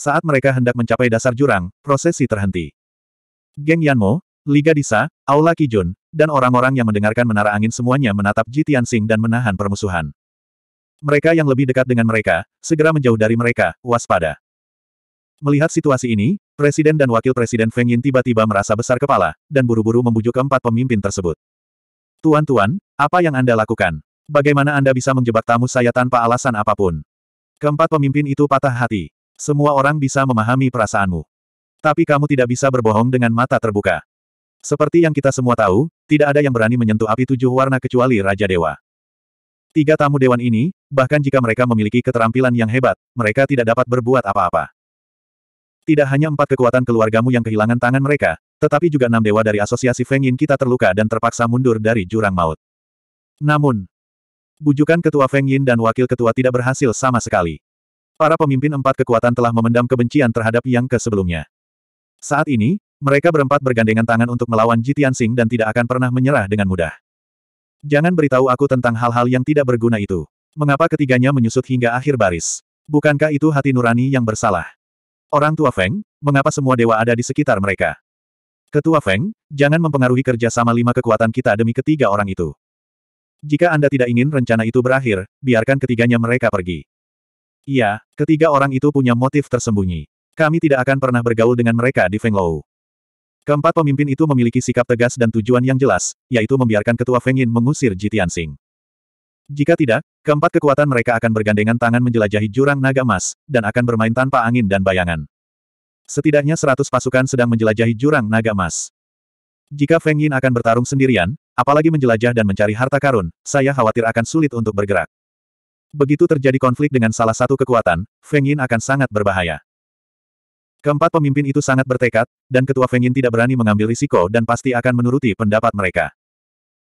Saat mereka hendak mencapai dasar jurang, prosesi terhenti. Geng Yanmo, Liga Disa, Aula Kijun, dan orang-orang yang mendengarkan menara angin semuanya menatap Ji Tianxing dan menahan permusuhan. Mereka yang lebih dekat dengan mereka, segera menjauh dari mereka, waspada. Melihat situasi ini, Presiden dan Wakil Presiden Feng Yin tiba-tiba merasa besar kepala, dan buru-buru membujuk keempat pemimpin tersebut. Tuan-tuan, apa yang Anda lakukan? Bagaimana Anda bisa menjebak tamu saya tanpa alasan apapun? Keempat pemimpin itu patah hati. Semua orang bisa memahami perasaanmu. Tapi kamu tidak bisa berbohong dengan mata terbuka. Seperti yang kita semua tahu, tidak ada yang berani menyentuh api tujuh warna kecuali Raja Dewa. Tiga tamu dewan ini, bahkan jika mereka memiliki keterampilan yang hebat, mereka tidak dapat berbuat apa-apa. Tidak hanya empat kekuatan keluargamu yang kehilangan tangan mereka, tetapi juga enam dewa dari asosiasi Feng Yin kita terluka dan terpaksa mundur dari jurang maut. Namun, bujukan ketua Feng Yin dan wakil ketua tidak berhasil sama sekali. Para pemimpin empat kekuatan telah memendam kebencian terhadap yang ke sebelumnya. Saat ini, mereka berempat bergandengan tangan untuk melawan Jitian Sing dan tidak akan pernah menyerah dengan mudah. Jangan beritahu aku tentang hal-hal yang tidak berguna itu. Mengapa ketiganya menyusut hingga akhir baris? Bukankah itu hati nurani yang bersalah? Orang tua Feng, mengapa semua dewa ada di sekitar mereka? Ketua Feng, jangan mempengaruhi kerja sama lima kekuatan kita demi ketiga orang itu. Jika Anda tidak ingin rencana itu berakhir, biarkan ketiganya mereka pergi. Iya, ketiga orang itu punya motif tersembunyi. Kami tidak akan pernah bergaul dengan mereka di Feng Fenglou. Keempat pemimpin itu memiliki sikap tegas dan tujuan yang jelas, yaitu membiarkan ketua Feng Yin mengusir Tianxing. Jika tidak, keempat kekuatan mereka akan bergandengan tangan menjelajahi jurang naga emas, dan akan bermain tanpa angin dan bayangan. Setidaknya seratus pasukan sedang menjelajahi jurang naga emas. Jika Feng Yin akan bertarung sendirian, apalagi menjelajah dan mencari harta karun, saya khawatir akan sulit untuk bergerak. Begitu terjadi konflik dengan salah satu kekuatan, Feng Yin akan sangat berbahaya. Keempat pemimpin itu sangat bertekad, dan ketua Feng Yin tidak berani mengambil risiko dan pasti akan menuruti pendapat mereka.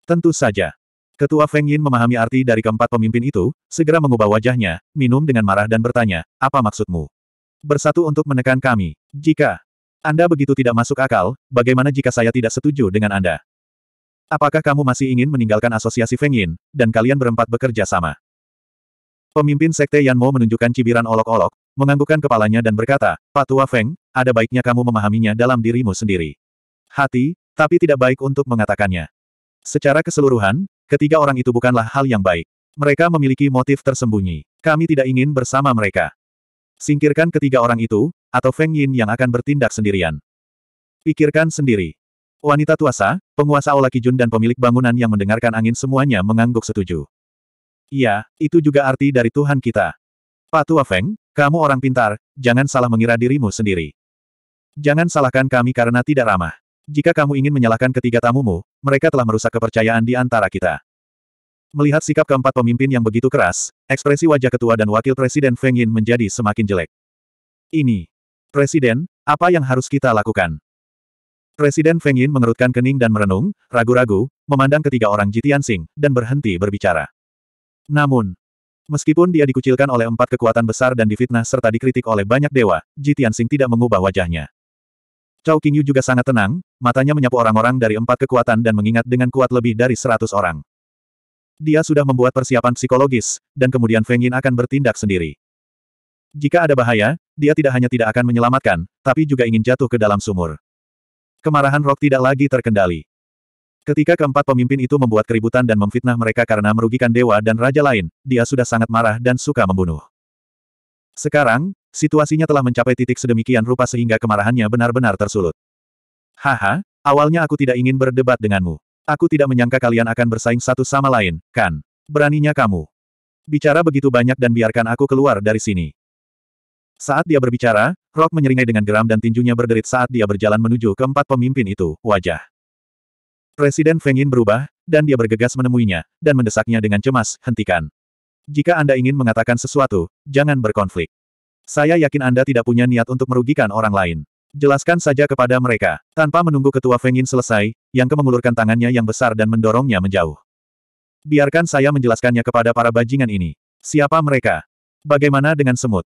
Tentu saja. Ketua Feng Yin memahami arti dari keempat pemimpin itu, segera mengubah wajahnya, minum dengan marah dan bertanya, apa maksudmu? Bersatu untuk menekan kami. Jika Anda begitu tidak masuk akal, bagaimana jika saya tidak setuju dengan Anda? Apakah kamu masih ingin meninggalkan asosiasi Feng Yin, dan kalian berempat bekerja sama? Pemimpin Sekte Yan Mo menunjukkan cibiran olok-olok, menganggukkan kepalanya dan berkata, Pak Tua Feng, ada baiknya kamu memahaminya dalam dirimu sendiri. Hati, tapi tidak baik untuk mengatakannya. Secara keseluruhan, ketiga orang itu bukanlah hal yang baik. Mereka memiliki motif tersembunyi. Kami tidak ingin bersama mereka. Singkirkan ketiga orang itu, atau Feng Yin yang akan bertindak sendirian. Pikirkan sendiri. Wanita tuasa, penguasa Aula Kijun dan pemilik bangunan yang mendengarkan angin semuanya mengangguk setuju. Iya, itu juga arti dari Tuhan kita. Pak Tua Feng, kamu orang pintar, jangan salah mengira dirimu sendiri. Jangan salahkan kami karena tidak ramah. Jika kamu ingin menyalahkan ketiga tamumu, mereka telah merusak kepercayaan di antara kita. Melihat sikap keempat pemimpin yang begitu keras, ekspresi wajah ketua dan wakil presiden Feng Yin menjadi semakin jelek. Ini, Presiden, apa yang harus kita lakukan? Presiden Feng Yin mengerutkan kening dan merenung, ragu-ragu, memandang ketiga orang Jitian Sing, dan berhenti berbicara. Namun, meskipun dia dikucilkan oleh empat kekuatan besar dan difitnah serta dikritik oleh banyak dewa, Ji Tianxing tidak mengubah wajahnya. Cao Qingyu juga sangat tenang, matanya menyapu orang-orang dari empat kekuatan dan mengingat dengan kuat lebih dari seratus orang. Dia sudah membuat persiapan psikologis, dan kemudian Feng Yin akan bertindak sendiri. Jika ada bahaya, dia tidak hanya tidak akan menyelamatkan, tapi juga ingin jatuh ke dalam sumur. Kemarahan Rock tidak lagi terkendali. Ketika keempat pemimpin itu membuat keributan dan memfitnah mereka karena merugikan dewa dan raja lain, dia sudah sangat marah dan suka membunuh. Sekarang, situasinya telah mencapai titik sedemikian rupa sehingga kemarahannya benar-benar tersulut. Haha, awalnya aku tidak ingin berdebat denganmu. Aku tidak menyangka kalian akan bersaing satu sama lain, kan? Beraninya kamu. Bicara begitu banyak dan biarkan aku keluar dari sini. Saat dia berbicara, Rock menyeringai dengan geram dan tinjunya berderit saat dia berjalan menuju keempat pemimpin itu, wajah. Presiden Feng Yin berubah, dan dia bergegas menemuinya, dan mendesaknya dengan cemas, hentikan. Jika Anda ingin mengatakan sesuatu, jangan berkonflik. Saya yakin Anda tidak punya niat untuk merugikan orang lain. Jelaskan saja kepada mereka. Tanpa menunggu ketua Feng Yin selesai, yang mengulurkan tangannya yang besar dan mendorongnya menjauh. Biarkan saya menjelaskannya kepada para bajingan ini. Siapa mereka? Bagaimana dengan semut?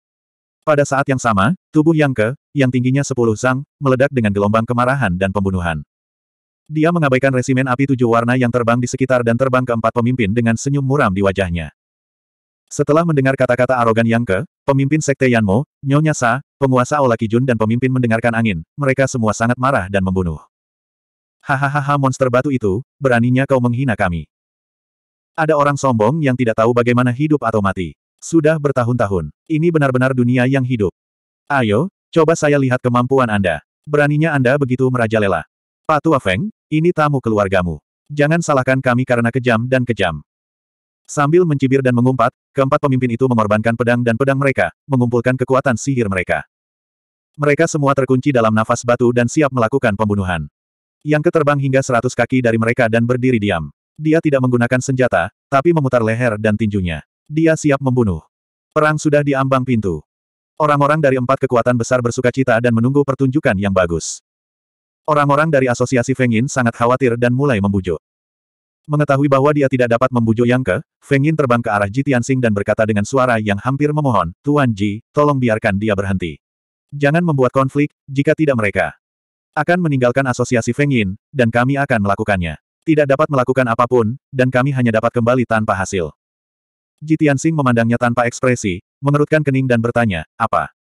Pada saat yang sama, tubuh yang ke, yang tingginya sepuluh sang, meledak dengan gelombang kemarahan dan pembunuhan. Dia mengabaikan resimen api tujuh warna yang terbang di sekitar dan terbang ke empat pemimpin dengan senyum muram di wajahnya. Setelah mendengar kata-kata arogan yang ke, pemimpin sekte Yanmo, Nyonya Sa, penguasa Ola Kijun dan pemimpin mendengarkan angin, mereka semua sangat marah dan membunuh. Hahaha monster batu itu, beraninya kau menghina kami. Ada orang sombong yang tidak tahu bagaimana hidup atau mati. Sudah bertahun-tahun, ini benar-benar dunia yang hidup. Ayo, coba saya lihat kemampuan Anda. Beraninya Anda begitu merajalela. Patua Feng. Ini tamu keluargamu. Jangan salahkan kami karena kejam dan kejam. Sambil mencibir dan mengumpat, keempat pemimpin itu mengorbankan pedang dan pedang mereka, mengumpulkan kekuatan sihir mereka. Mereka semua terkunci dalam nafas batu dan siap melakukan pembunuhan. Yang keterbang hingga seratus kaki dari mereka dan berdiri diam. Dia tidak menggunakan senjata, tapi memutar leher dan tinjunya. Dia siap membunuh. Perang sudah diambang pintu. Orang-orang dari empat kekuatan besar bersuka cita dan menunggu pertunjukan yang bagus. Orang-orang dari asosiasi Feng Yin sangat khawatir dan mulai membujuk. Mengetahui bahwa dia tidak dapat membujuk yang ke, Feng Yin terbang ke arah Ji Tianxing dan berkata dengan suara yang hampir memohon, Tuan Ji, tolong biarkan dia berhenti. Jangan membuat konflik, jika tidak mereka akan meninggalkan asosiasi Feng Yin, dan kami akan melakukannya. Tidak dapat melakukan apapun, dan kami hanya dapat kembali tanpa hasil. Ji Tianxing memandangnya tanpa ekspresi, mengerutkan kening dan bertanya, apa?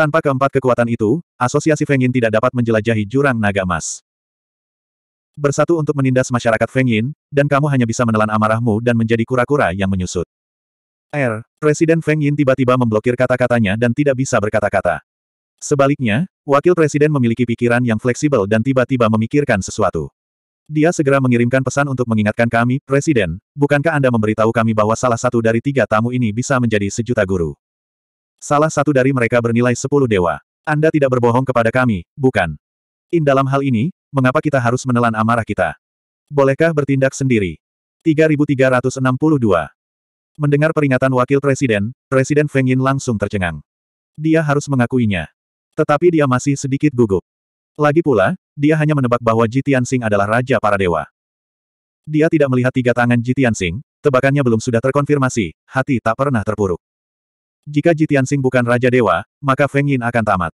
Tanpa keempat kekuatan itu, Asosiasi Feng Yin tidak dapat menjelajahi jurang naga emas. Bersatu untuk menindas masyarakat Feng Yin, dan kamu hanya bisa menelan amarahmu dan menjadi kura-kura yang menyusut. R. Er, presiden Feng Yin tiba-tiba memblokir kata-katanya dan tidak bisa berkata-kata. Sebaliknya, wakil presiden memiliki pikiran yang fleksibel dan tiba-tiba memikirkan sesuatu. Dia segera mengirimkan pesan untuk mengingatkan kami, Presiden, bukankah Anda memberitahu kami bahwa salah satu dari tiga tamu ini bisa menjadi sejuta guru? Salah satu dari mereka bernilai sepuluh dewa. Anda tidak berbohong kepada kami, bukan? In dalam hal ini, mengapa kita harus menelan amarah kita? Bolehkah bertindak sendiri? 3362 Mendengar peringatan wakil presiden, Presiden Feng Yin langsung tercengang. Dia harus mengakuinya. Tetapi dia masih sedikit gugup. Lagi pula, dia hanya menebak bahwa Jitian Sing adalah raja para dewa. Dia tidak melihat tiga tangan Jitian Sing, tebakannya belum sudah terkonfirmasi, hati tak pernah terpuruk. Jika Jitiansing bukan Raja Dewa, maka Feng Yin akan tamat.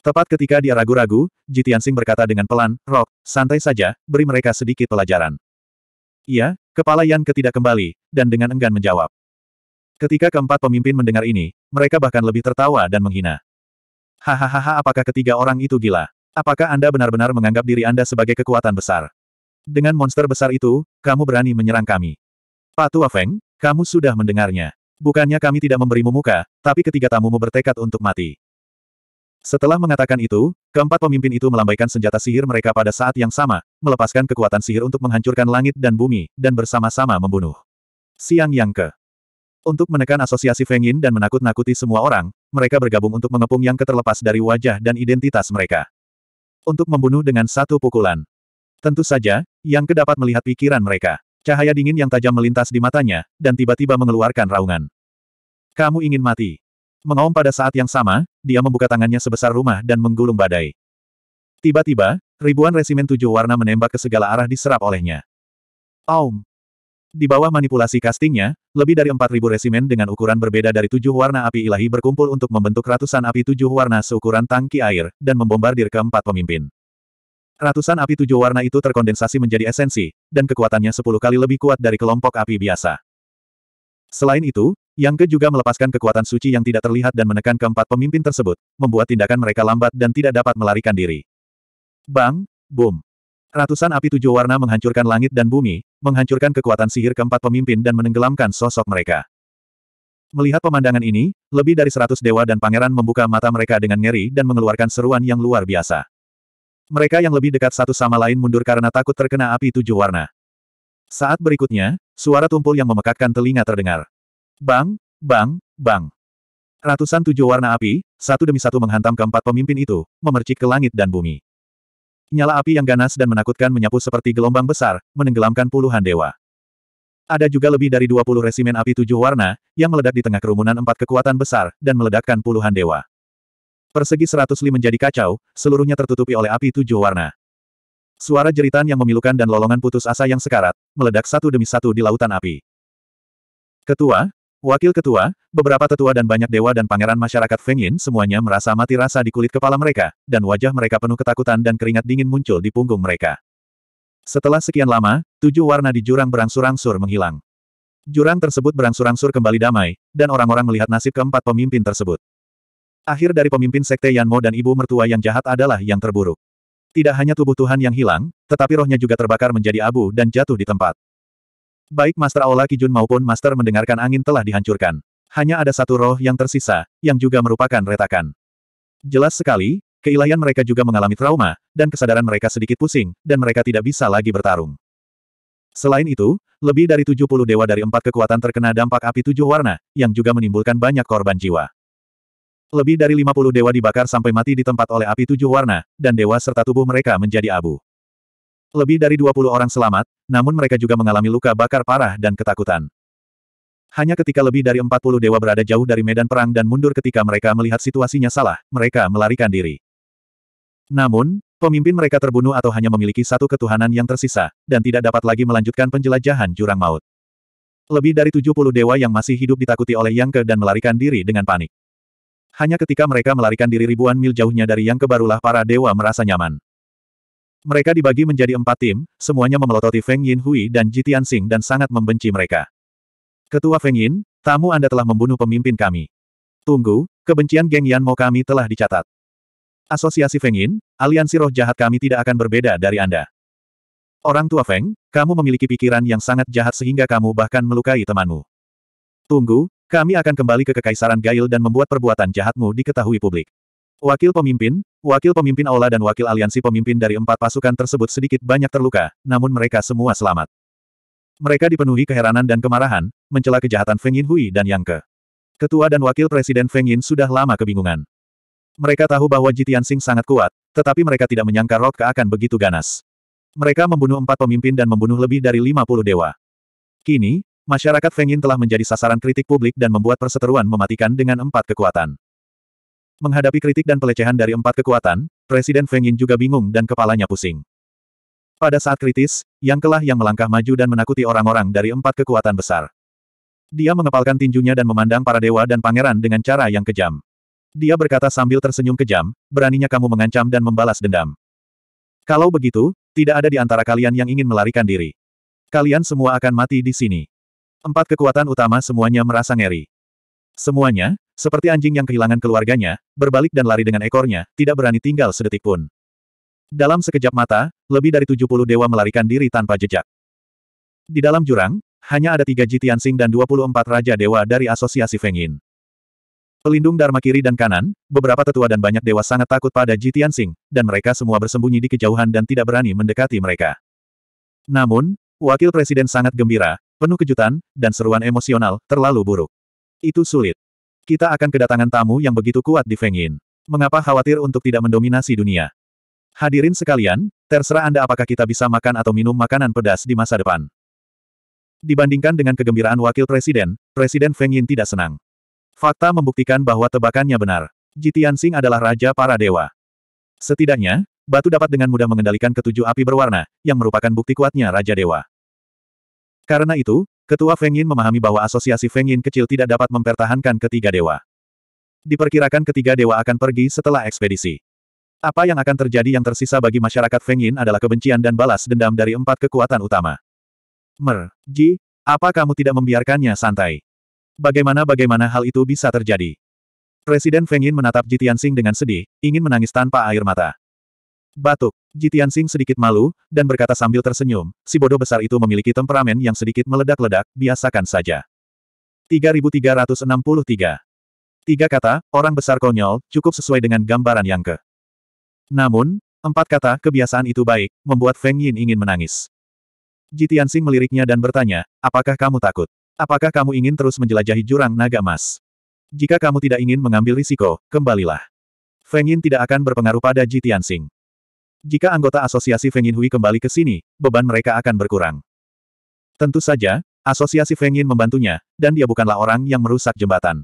Tepat ketika dia ragu-ragu, Jitiansing berkata dengan pelan, Rok, santai saja, beri mereka sedikit pelajaran. Iya, kepala Yan ketidak kembali, dan dengan enggan menjawab. Ketika keempat pemimpin mendengar ini, mereka bahkan lebih tertawa dan menghina. Hahaha apakah ketiga orang itu gila? Apakah Anda benar-benar menganggap diri Anda sebagai kekuatan besar? Dengan monster besar itu, kamu berani menyerang kami. Patua Feng, kamu sudah mendengarnya. Bukannya kami tidak memberimu muka, tapi ketiga tamumu bertekad untuk mati. Setelah mengatakan itu, keempat pemimpin itu melambaikan senjata sihir mereka pada saat yang sama, melepaskan kekuatan sihir untuk menghancurkan langit dan bumi, dan bersama-sama membunuh. Siang yang ke. Untuk menekan asosiasi Feng Yin dan menakut-nakuti semua orang, mereka bergabung untuk mengepung yang Ke terlepas dari wajah dan identitas mereka. Untuk membunuh dengan satu pukulan. Tentu saja, yang ke dapat melihat pikiran mereka. Cahaya dingin yang tajam melintas di matanya, dan tiba-tiba mengeluarkan raungan. Kamu ingin mati. Mengaum pada saat yang sama, dia membuka tangannya sebesar rumah dan menggulung badai. Tiba-tiba, ribuan resimen tujuh warna menembak ke segala arah diserap olehnya. Aum. Di bawah manipulasi castingnya, lebih dari empat ribu resimen dengan ukuran berbeda dari tujuh warna api ilahi berkumpul untuk membentuk ratusan api tujuh warna seukuran tangki air, dan membombardir keempat pemimpin. Ratusan api tujuh warna itu terkondensasi menjadi esensi, dan kekuatannya sepuluh kali lebih kuat dari kelompok api biasa. Selain itu, Yang Ke juga melepaskan kekuatan suci yang tidak terlihat dan menekan keempat pemimpin tersebut, membuat tindakan mereka lambat dan tidak dapat melarikan diri. Bang, boom. Ratusan api tujuh warna menghancurkan langit dan bumi, menghancurkan kekuatan sihir keempat pemimpin dan menenggelamkan sosok mereka. Melihat pemandangan ini, lebih dari seratus dewa dan pangeran membuka mata mereka dengan ngeri dan mengeluarkan seruan yang luar biasa. Mereka yang lebih dekat satu sama lain mundur karena takut terkena api tujuh warna. Saat berikutnya, suara tumpul yang memekakkan telinga terdengar. Bang, bang, bang. Ratusan tujuh warna api, satu demi satu menghantam keempat pemimpin itu, memercik ke langit dan bumi. Nyala api yang ganas dan menakutkan menyapu seperti gelombang besar, menenggelamkan puluhan dewa. Ada juga lebih dari dua puluh resimen api tujuh warna, yang meledak di tengah kerumunan empat kekuatan besar, dan meledakkan puluhan dewa. Persegi seratus li menjadi kacau, seluruhnya tertutupi oleh api tujuh warna. Suara jeritan yang memilukan dan lolongan putus asa yang sekarat, meledak satu demi satu di lautan api. Ketua, wakil ketua, beberapa tetua dan banyak dewa dan pangeran masyarakat Feng Yin semuanya merasa mati rasa di kulit kepala mereka, dan wajah mereka penuh ketakutan dan keringat dingin muncul di punggung mereka. Setelah sekian lama, tujuh warna di jurang berangsur-angsur menghilang. Jurang tersebut berangsur-angsur kembali damai, dan orang-orang melihat nasib keempat pemimpin tersebut. Akhir dari pemimpin sekte Yanmo dan ibu mertua yang jahat adalah yang terburuk. Tidak hanya tubuh Tuhan yang hilang, tetapi rohnya juga terbakar menjadi abu dan jatuh di tempat. Baik Master Aula Kijun maupun Master mendengarkan angin telah dihancurkan. Hanya ada satu roh yang tersisa, yang juga merupakan retakan. Jelas sekali, keilahian mereka juga mengalami trauma, dan kesadaran mereka sedikit pusing, dan mereka tidak bisa lagi bertarung. Selain itu, lebih dari 70 dewa dari empat kekuatan terkena dampak api tujuh warna, yang juga menimbulkan banyak korban jiwa. Lebih dari 50 dewa dibakar sampai mati di tempat oleh api tujuh warna, dan dewa serta tubuh mereka menjadi abu. Lebih dari 20 orang selamat, namun mereka juga mengalami luka bakar parah dan ketakutan. Hanya ketika lebih dari 40 dewa berada jauh dari medan perang dan mundur ketika mereka melihat situasinya salah, mereka melarikan diri. Namun, pemimpin mereka terbunuh atau hanya memiliki satu ketuhanan yang tersisa, dan tidak dapat lagi melanjutkan penjelajahan jurang maut. Lebih dari 70 dewa yang masih hidup ditakuti oleh Yang Ke dan melarikan diri dengan panik. Hanya ketika mereka melarikan diri ribuan mil jauhnya dari yang kebarulah para dewa merasa nyaman. Mereka dibagi menjadi empat tim, semuanya memelototi Feng Yin Hui dan Jitian Sing dan sangat membenci mereka. Ketua Feng Yin, tamu Anda telah membunuh pemimpin kami. Tunggu, kebencian geng Yan Mo kami telah dicatat. Asosiasi Feng Yin, aliansi roh jahat kami tidak akan berbeda dari Anda. Orang tua Feng, kamu memiliki pikiran yang sangat jahat sehingga kamu bahkan melukai temanmu. Tunggu, kami akan kembali ke Kekaisaran Gail dan membuat perbuatan jahatmu diketahui publik. Wakil pemimpin, wakil pemimpin Aula dan wakil aliansi pemimpin dari empat pasukan tersebut sedikit banyak terluka, namun mereka semua selamat. Mereka dipenuhi keheranan dan kemarahan, mencela kejahatan Feng Yin Hui dan Yang Ke. Ketua dan wakil presiden Feng Yin sudah lama kebingungan. Mereka tahu bahwa Jitian Sing sangat kuat, tetapi mereka tidak menyangka Rock akan begitu ganas. Mereka membunuh empat pemimpin dan membunuh lebih dari lima puluh dewa. Kini, Masyarakat Yin telah menjadi sasaran kritik publik dan membuat perseteruan mematikan dengan empat kekuatan. Menghadapi kritik dan pelecehan dari empat kekuatan, Presiden Yin juga bingung dan kepalanya pusing. Pada saat kritis, Yang Kelah yang melangkah maju dan menakuti orang-orang dari empat kekuatan besar. Dia mengepalkan tinjunya dan memandang para dewa dan pangeran dengan cara yang kejam. Dia berkata sambil tersenyum kejam, beraninya kamu mengancam dan membalas dendam. Kalau begitu, tidak ada di antara kalian yang ingin melarikan diri. Kalian semua akan mati di sini. Empat kekuatan utama semuanya merasa ngeri. Semuanya, seperti anjing yang kehilangan keluarganya, berbalik dan lari dengan ekornya, tidak berani tinggal sedetik pun. Dalam sekejap mata, lebih dari 70 dewa melarikan diri tanpa jejak. Di dalam jurang, hanya ada tiga Jitiansing dan 24 Raja Dewa dari Asosiasi Yin. Pelindung Dharma kiri dan kanan, beberapa tetua dan banyak dewa sangat takut pada Jitiansing, dan mereka semua bersembunyi di kejauhan dan tidak berani mendekati mereka. Namun, Wakil Presiden sangat gembira, Penuh kejutan, dan seruan emosional, terlalu buruk. Itu sulit. Kita akan kedatangan tamu yang begitu kuat di Feng Yin. Mengapa khawatir untuk tidak mendominasi dunia? Hadirin sekalian, terserah Anda apakah kita bisa makan atau minum makanan pedas di masa depan. Dibandingkan dengan kegembiraan wakil presiden, Presiden Feng Yin tidak senang. Fakta membuktikan bahwa tebakannya benar. Tianxing adalah raja para dewa. Setidaknya, batu dapat dengan mudah mengendalikan ketujuh api berwarna, yang merupakan bukti kuatnya Raja Dewa. Karena itu, Ketua Feng Yin memahami bahwa asosiasi Feng Yin kecil tidak dapat mempertahankan ketiga dewa. Diperkirakan ketiga dewa akan pergi setelah ekspedisi. Apa yang akan terjadi yang tersisa bagi masyarakat Feng Yin adalah kebencian dan balas dendam dari empat kekuatan utama. Mer, Ji, apa kamu tidak membiarkannya santai? Bagaimana-bagaimana hal itu bisa terjadi? Presiden Feng Yin menatap Ji Tianxing dengan sedih, ingin menangis tanpa air mata. Batuk. Jitian Sing sedikit malu, dan berkata sambil tersenyum, si bodoh besar itu memiliki temperamen yang sedikit meledak-ledak, biasakan saja. 3363. Tiga kata, orang besar konyol, cukup sesuai dengan gambaran yang ke. Namun, empat kata, kebiasaan itu baik, membuat Feng Yin ingin menangis. Jitian Sing meliriknya dan bertanya, apakah kamu takut? Apakah kamu ingin terus menjelajahi jurang naga emas? Jika kamu tidak ingin mengambil risiko, kembalilah. Feng Yin tidak akan berpengaruh pada Jitian Sing. Jika anggota asosiasi Feng Yin Hui kembali ke sini, beban mereka akan berkurang. Tentu saja, asosiasi Feng Yin membantunya, dan dia bukanlah orang yang merusak jembatan.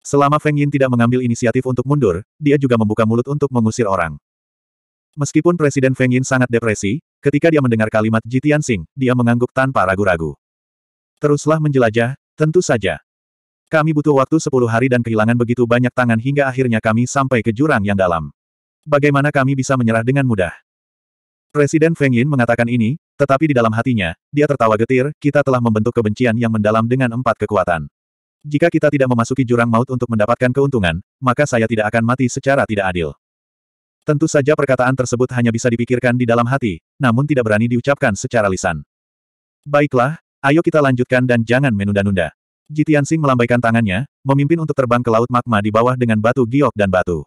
Selama Feng Yin tidak mengambil inisiatif untuk mundur, dia juga membuka mulut untuk mengusir orang. Meskipun Presiden Feng Yin sangat depresi, ketika dia mendengar kalimat Ji Tianxing, dia mengangguk tanpa ragu-ragu. Teruslah menjelajah, tentu saja. Kami butuh waktu 10 hari dan kehilangan begitu banyak tangan hingga akhirnya kami sampai ke jurang yang dalam. Bagaimana kami bisa menyerah dengan mudah? Presiden Feng Yin mengatakan ini, tetapi di dalam hatinya, dia tertawa getir, kita telah membentuk kebencian yang mendalam dengan empat kekuatan. Jika kita tidak memasuki jurang maut untuk mendapatkan keuntungan, maka saya tidak akan mati secara tidak adil. Tentu saja perkataan tersebut hanya bisa dipikirkan di dalam hati, namun tidak berani diucapkan secara lisan. Baiklah, ayo kita lanjutkan dan jangan menunda-nunda. Jitian Sing melambaikan tangannya, memimpin untuk terbang ke laut magma di bawah dengan batu giok dan batu.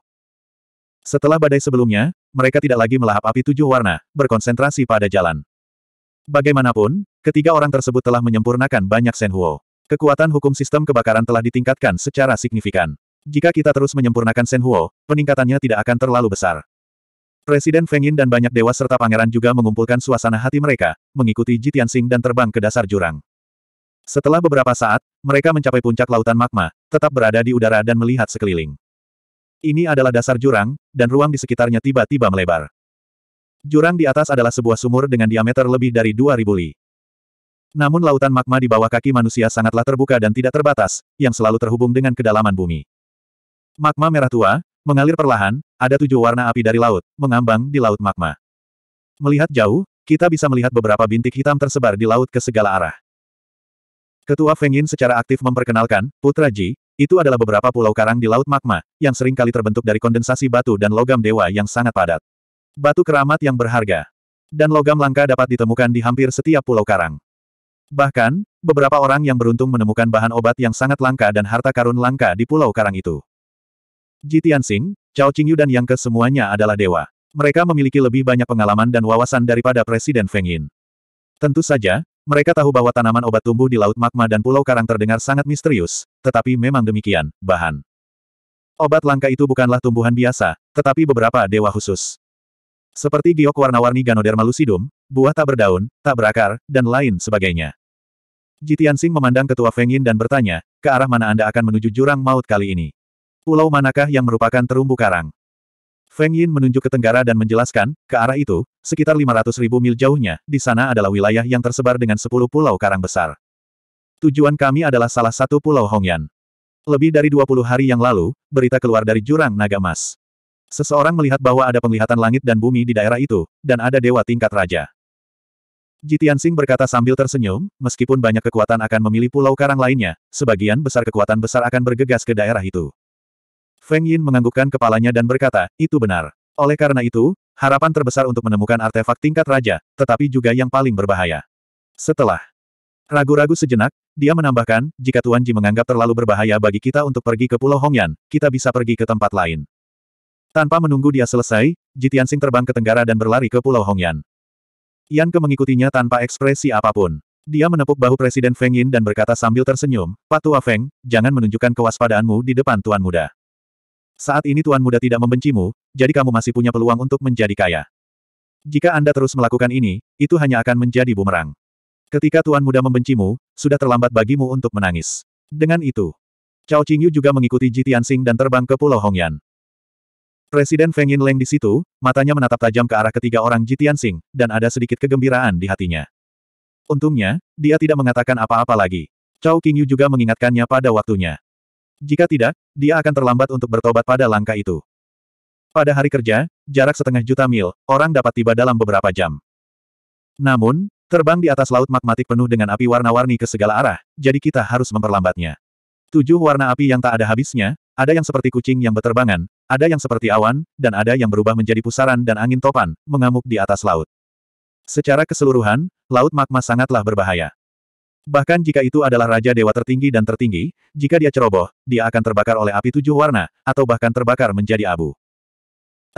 Setelah badai sebelumnya, mereka tidak lagi melahap api tujuh warna, berkonsentrasi pada jalan. Bagaimanapun, ketiga orang tersebut telah menyempurnakan banyak Senhuo. Kekuatan hukum sistem kebakaran telah ditingkatkan secara signifikan. Jika kita terus menyempurnakan Senhuo, peningkatannya tidak akan terlalu besar. Presiden Feng Yin dan banyak dewa serta pangeran juga mengumpulkan suasana hati mereka, mengikuti Ji Tianxing dan terbang ke dasar jurang. Setelah beberapa saat, mereka mencapai puncak lautan magma, tetap berada di udara dan melihat sekeliling. Ini adalah dasar jurang, dan ruang di sekitarnya tiba-tiba melebar. Jurang di atas adalah sebuah sumur dengan diameter lebih dari 2000 li. Namun lautan magma di bawah kaki manusia sangatlah terbuka dan tidak terbatas, yang selalu terhubung dengan kedalaman bumi. Magma merah tua, mengalir perlahan, ada tujuh warna api dari laut, mengambang di laut magma. Melihat jauh, kita bisa melihat beberapa bintik hitam tersebar di laut ke segala arah. Ketua Feng Yin secara aktif memperkenalkan, Putra Ji, itu adalah beberapa pulau karang di Laut Magma, yang seringkali terbentuk dari kondensasi batu dan logam dewa yang sangat padat. Batu keramat yang berharga. Dan logam langka dapat ditemukan di hampir setiap pulau karang. Bahkan, beberapa orang yang beruntung menemukan bahan obat yang sangat langka dan harta karun langka di pulau karang itu. Ji Tianxing, Cao Qingyu dan yang ke semuanya adalah dewa. Mereka memiliki lebih banyak pengalaman dan wawasan daripada Presiden Feng Yin. Tentu saja, mereka tahu bahwa tanaman obat tumbuh di Laut Magma dan Pulau Karang terdengar sangat misterius, tetapi memang demikian, bahan. Obat langka itu bukanlah tumbuhan biasa, tetapi beberapa dewa khusus. Seperti giok warna-warni Ganoderma lucidum, buah tak berdaun, tak berakar, dan lain sebagainya. Jitiansing memandang ketua Feng Yin dan bertanya, ke arah mana Anda akan menuju jurang maut kali ini? Pulau manakah yang merupakan terumbu karang? Feng Yin menunjuk ke tenggara dan menjelaskan, ke arah itu, sekitar 500 ribu mil jauhnya, di sana adalah wilayah yang tersebar dengan 10 pulau karang besar. Tujuan kami adalah salah satu pulau Hongyan. Lebih dari 20 hari yang lalu, berita keluar dari jurang naga emas. Seseorang melihat bahwa ada penglihatan langit dan bumi di daerah itu, dan ada dewa tingkat raja. Jitian berkata sambil tersenyum, meskipun banyak kekuatan akan memilih pulau karang lainnya, sebagian besar kekuatan besar akan bergegas ke daerah itu. Feng Yin menganggukkan kepalanya dan berkata, itu benar. Oleh karena itu, harapan terbesar untuk menemukan artefak tingkat raja, tetapi juga yang paling berbahaya. Setelah Ragu-ragu sejenak, dia menambahkan, jika Tuan Ji menganggap terlalu berbahaya bagi kita untuk pergi ke Pulau Hongyan, kita bisa pergi ke tempat lain. Tanpa menunggu dia selesai, Ji Tianxing terbang ke tenggara dan berlari ke Pulau Hongyan. Yan Ke mengikutinya tanpa ekspresi apapun. Dia menepuk bahu Presiden Feng Yin dan berkata sambil tersenyum, Pak Tua Feng, jangan menunjukkan kewaspadaanmu di depan Tuan Muda. Saat ini Tuan Muda tidak membencimu, jadi kamu masih punya peluang untuk menjadi kaya. Jika Anda terus melakukan ini, itu hanya akan menjadi bumerang. Ketika Tuan Muda membencimu, sudah terlambat bagimu untuk menangis. Dengan itu, Cao Qingyu juga mengikuti Ji Tianxing dan terbang ke Pulau Hongyan. Presiden Feng Yinleng di situ, matanya menatap tajam ke arah ketiga orang Ji Tianxing, dan ada sedikit kegembiraan di hatinya. Untungnya, dia tidak mengatakan apa-apa lagi. Cao Qingyu juga mengingatkannya pada waktunya. Jika tidak, dia akan terlambat untuk bertobat pada langkah itu. Pada hari kerja, jarak setengah juta mil, orang dapat tiba dalam beberapa jam. Namun, Terbang di atas laut magmatik penuh dengan api warna-warni ke segala arah, jadi kita harus memperlambatnya. Tujuh warna api yang tak ada habisnya, ada yang seperti kucing yang beterbangan, ada yang seperti awan, dan ada yang berubah menjadi pusaran dan angin topan, mengamuk di atas laut. Secara keseluruhan, laut magma sangatlah berbahaya. Bahkan jika itu adalah raja dewa tertinggi dan tertinggi, jika dia ceroboh, dia akan terbakar oleh api tujuh warna, atau bahkan terbakar menjadi abu.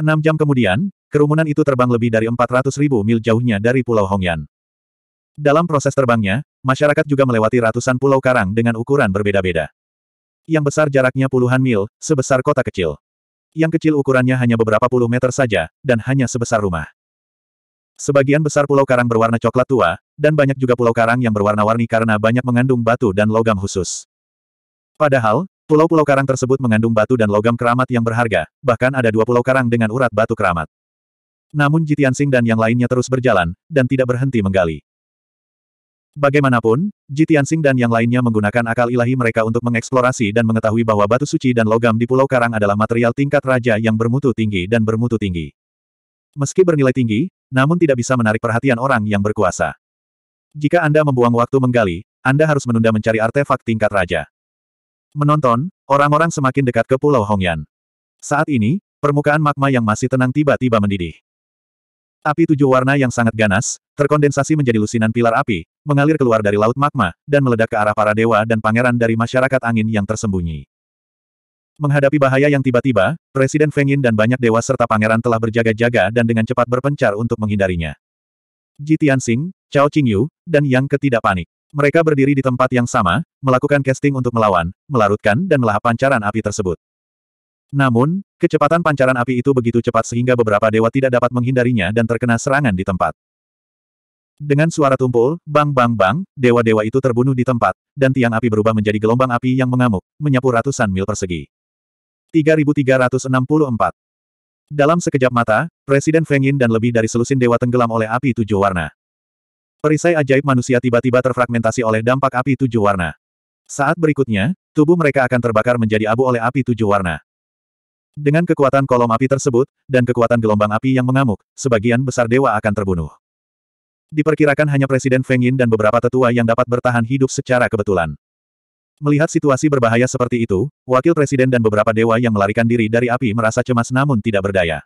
Enam jam kemudian, kerumunan itu terbang lebih dari 400 ribu mil jauhnya dari Pulau Hongyan. Dalam proses terbangnya, masyarakat juga melewati ratusan pulau karang dengan ukuran berbeda-beda. Yang besar jaraknya puluhan mil, sebesar kota kecil. Yang kecil ukurannya hanya beberapa puluh meter saja, dan hanya sebesar rumah. Sebagian besar pulau karang berwarna coklat tua, dan banyak juga pulau karang yang berwarna-warni karena banyak mengandung batu dan logam khusus. Padahal, pulau-pulau karang tersebut mengandung batu dan logam keramat yang berharga, bahkan ada dua pulau karang dengan urat batu keramat. Namun Jitian Sing dan yang lainnya terus berjalan, dan tidak berhenti menggali. Bagaimanapun, Jitiansing dan yang lainnya menggunakan akal ilahi mereka untuk mengeksplorasi dan mengetahui bahwa batu suci dan logam di Pulau Karang adalah material tingkat raja yang bermutu tinggi dan bermutu tinggi. Meski bernilai tinggi, namun tidak bisa menarik perhatian orang yang berkuasa. Jika Anda membuang waktu menggali, Anda harus menunda mencari artefak tingkat raja. Menonton, orang-orang semakin dekat ke Pulau Hongyan. Saat ini, permukaan magma yang masih tenang tiba-tiba mendidih. Api tujuh warna yang sangat ganas, terkondensasi menjadi lusinan pilar api, mengalir keluar dari laut magma, dan meledak ke arah para dewa dan pangeran dari masyarakat angin yang tersembunyi. Menghadapi bahaya yang tiba-tiba, Presiden Feng Yin dan banyak dewa serta pangeran telah berjaga-jaga dan dengan cepat berpencar untuk menghindarinya. Ji Tianxing, Cao Qingyu, dan Yang ketidak panik. Mereka berdiri di tempat yang sama, melakukan casting untuk melawan, melarutkan dan melahap pancaran api tersebut. Namun, kecepatan pancaran api itu begitu cepat sehingga beberapa dewa tidak dapat menghindarinya dan terkena serangan di tempat. Dengan suara tumpul, bang-bang-bang, dewa-dewa itu terbunuh di tempat, dan tiang api berubah menjadi gelombang api yang mengamuk, menyapu ratusan mil persegi. 3364 Dalam sekejap mata, Presiden Feng Yin dan lebih dari selusin dewa tenggelam oleh api tujuh warna. Perisai ajaib manusia tiba-tiba terfragmentasi oleh dampak api tujuh warna. Saat berikutnya, tubuh mereka akan terbakar menjadi abu oleh api tujuh warna. Dengan kekuatan kolom api tersebut, dan kekuatan gelombang api yang mengamuk, sebagian besar dewa akan terbunuh. Diperkirakan hanya Presiden Feng Yin dan beberapa tetua yang dapat bertahan hidup secara kebetulan. Melihat situasi berbahaya seperti itu, wakil presiden dan beberapa dewa yang melarikan diri dari api merasa cemas namun tidak berdaya.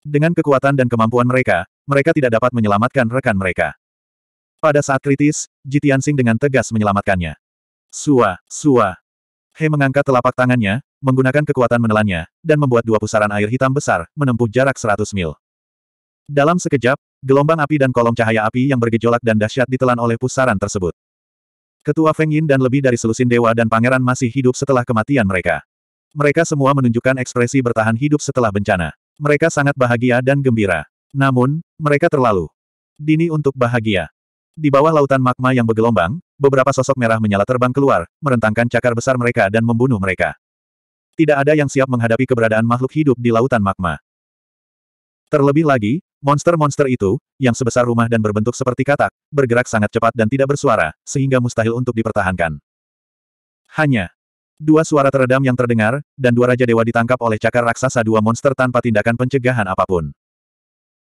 Dengan kekuatan dan kemampuan mereka, mereka tidak dapat menyelamatkan rekan mereka. Pada saat kritis, Tianxing dengan tegas menyelamatkannya. Sua, sua. He mengangkat telapak tangannya, menggunakan kekuatan menelannya, dan membuat dua pusaran air hitam besar, menempuh jarak 100 mil. Dalam sekejap, gelombang api dan kolom cahaya api yang bergejolak dan dahsyat ditelan oleh pusaran tersebut. Ketua Feng Yin dan lebih dari selusin dewa dan pangeran masih hidup setelah kematian mereka. Mereka semua menunjukkan ekspresi bertahan hidup setelah bencana. Mereka sangat bahagia dan gembira. Namun, mereka terlalu dini untuk bahagia. Di bawah lautan magma yang bergelombang, beberapa sosok merah menyala terbang keluar, merentangkan cakar besar mereka dan membunuh mereka. Tidak ada yang siap menghadapi keberadaan makhluk hidup di lautan magma. Terlebih lagi, monster-monster itu, yang sebesar rumah dan berbentuk seperti katak, bergerak sangat cepat dan tidak bersuara, sehingga mustahil untuk dipertahankan. Hanya dua suara teredam yang terdengar, dan dua Raja Dewa ditangkap oleh cakar raksasa dua monster tanpa tindakan pencegahan apapun.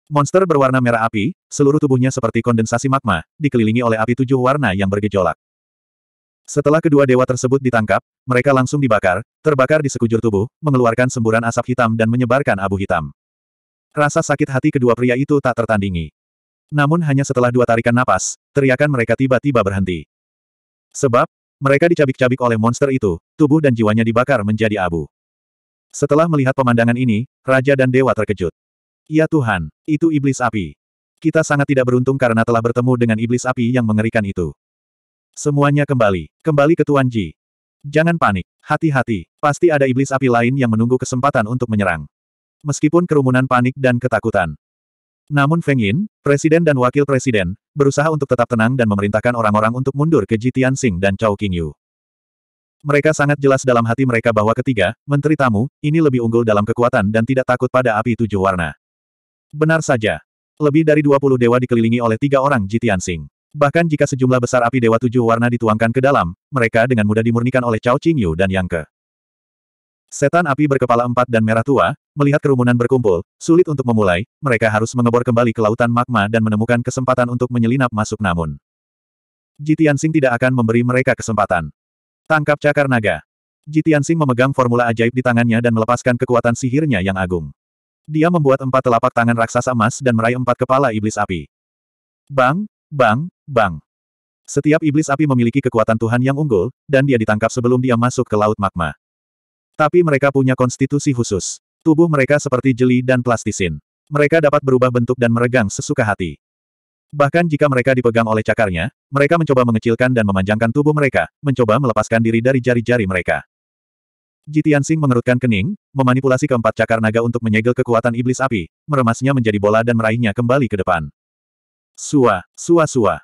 Monster berwarna merah api, seluruh tubuhnya seperti kondensasi magma, dikelilingi oleh api tujuh warna yang bergejolak. Setelah kedua dewa tersebut ditangkap, mereka langsung dibakar, terbakar di sekujur tubuh, mengeluarkan semburan asap hitam dan menyebarkan abu hitam. Rasa sakit hati kedua pria itu tak tertandingi. Namun hanya setelah dua tarikan napas, teriakan mereka tiba-tiba berhenti. Sebab, mereka dicabik-cabik oleh monster itu, tubuh dan jiwanya dibakar menjadi abu. Setelah melihat pemandangan ini, raja dan dewa terkejut. Ya Tuhan, itu iblis api. Kita sangat tidak beruntung karena telah bertemu dengan iblis api yang mengerikan itu. Semuanya kembali, kembali ke Tuan Ji. Jangan panik. Hati-hati. Pasti ada iblis api lain yang menunggu kesempatan untuk menyerang. Meskipun kerumunan panik dan ketakutan. Namun Feng Yin, Presiden dan Wakil Presiden, berusaha untuk tetap tenang dan memerintahkan orang-orang untuk mundur ke Tianxing dan Chao Qingyu. Mereka sangat jelas dalam hati mereka bahwa ketiga, Menteri Tamu, ini lebih unggul dalam kekuatan dan tidak takut pada api tujuh warna. Benar saja. Lebih dari 20 dewa dikelilingi oleh tiga orang Tianxing. Bahkan jika sejumlah besar api Dewa Tujuh Warna dituangkan ke dalam, mereka dengan mudah dimurnikan oleh Cao Qingyu dan Yang Ke. Setan api berkepala empat dan merah tua, melihat kerumunan berkumpul, sulit untuk memulai, mereka harus mengebor kembali ke lautan magma dan menemukan kesempatan untuk menyelinap masuk namun. Jitiansing tidak akan memberi mereka kesempatan. Tangkap cakar naga. Jitiansing memegang formula ajaib di tangannya dan melepaskan kekuatan sihirnya yang agung. Dia membuat empat telapak tangan raksasa emas dan meraih empat kepala iblis api. Bang, Bang, bang. Setiap iblis api memiliki kekuatan Tuhan yang unggul, dan dia ditangkap sebelum dia masuk ke laut magma. Tapi mereka punya konstitusi khusus. Tubuh mereka seperti jeli dan plastisin. Mereka dapat berubah bentuk dan meregang sesuka hati. Bahkan jika mereka dipegang oleh cakarnya, mereka mencoba mengecilkan dan memanjangkan tubuh mereka, mencoba melepaskan diri dari jari-jari mereka. Jitian Sing mengerutkan kening, memanipulasi keempat cakar naga untuk menyegel kekuatan iblis api, meremasnya menjadi bola dan meraihnya kembali ke depan. Sua, sua sua.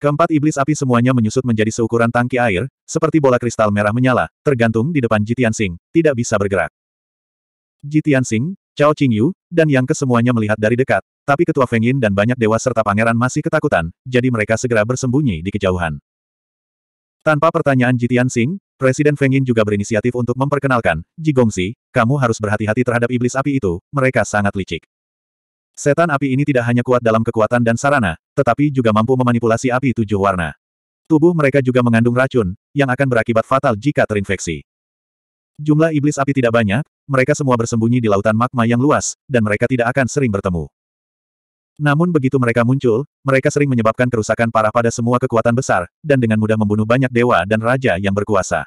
Keempat iblis api semuanya menyusut menjadi seukuran tangki air, seperti bola kristal merah menyala, tergantung di depan Jitian Sing, tidak bisa bergerak. Jitian Sing, Cao Qingyu, dan yang kesemuanya melihat dari dekat, tapi ketua Feng Yin dan banyak dewa serta pangeran masih ketakutan, jadi mereka segera bersembunyi di kejauhan. Tanpa pertanyaan Jitian Sing, Presiden Feng Yin juga berinisiatif untuk memperkenalkan, Ji Gongxi, kamu harus berhati-hati terhadap iblis api itu, mereka sangat licik. Setan api ini tidak hanya kuat dalam kekuatan dan sarana, tetapi juga mampu memanipulasi api tujuh warna. Tubuh mereka juga mengandung racun, yang akan berakibat fatal jika terinfeksi. Jumlah iblis api tidak banyak, mereka semua bersembunyi di lautan magma yang luas, dan mereka tidak akan sering bertemu. Namun begitu mereka muncul, mereka sering menyebabkan kerusakan parah pada semua kekuatan besar, dan dengan mudah membunuh banyak dewa dan raja yang berkuasa.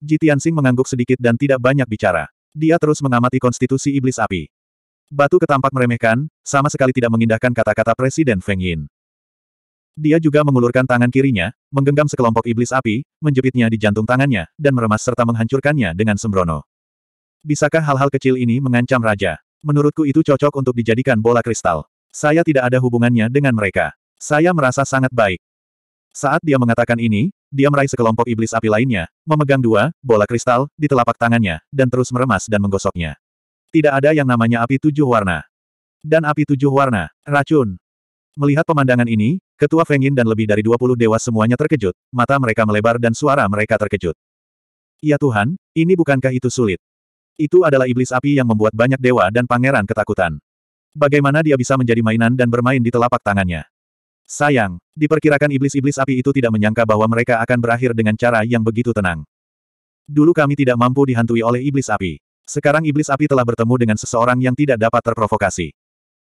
Jitiansing mengangguk sedikit dan tidak banyak bicara. Dia terus mengamati konstitusi iblis api. Batu ketampak meremehkan, sama sekali tidak mengindahkan kata-kata Presiden Feng Yin. Dia juga mengulurkan tangan kirinya, menggenggam sekelompok iblis api, menjepitnya di jantung tangannya, dan meremas serta menghancurkannya dengan sembrono. Bisakah hal-hal kecil ini mengancam raja? Menurutku itu cocok untuk dijadikan bola kristal. Saya tidak ada hubungannya dengan mereka. Saya merasa sangat baik. Saat dia mengatakan ini, dia meraih sekelompok iblis api lainnya, memegang dua bola kristal di telapak tangannya, dan terus meremas dan menggosoknya. Tidak ada yang namanya api tujuh warna. Dan api tujuh warna, racun. Melihat pemandangan ini, ketua Fengin dan lebih dari 20 dewa semuanya terkejut, mata mereka melebar dan suara mereka terkejut. Ya Tuhan, ini bukankah itu sulit? Itu adalah iblis api yang membuat banyak dewa dan pangeran ketakutan. Bagaimana dia bisa menjadi mainan dan bermain di telapak tangannya? Sayang, diperkirakan iblis-iblis api itu tidak menyangka bahwa mereka akan berakhir dengan cara yang begitu tenang. Dulu kami tidak mampu dihantui oleh iblis api. Sekarang iblis api telah bertemu dengan seseorang yang tidak dapat terprovokasi.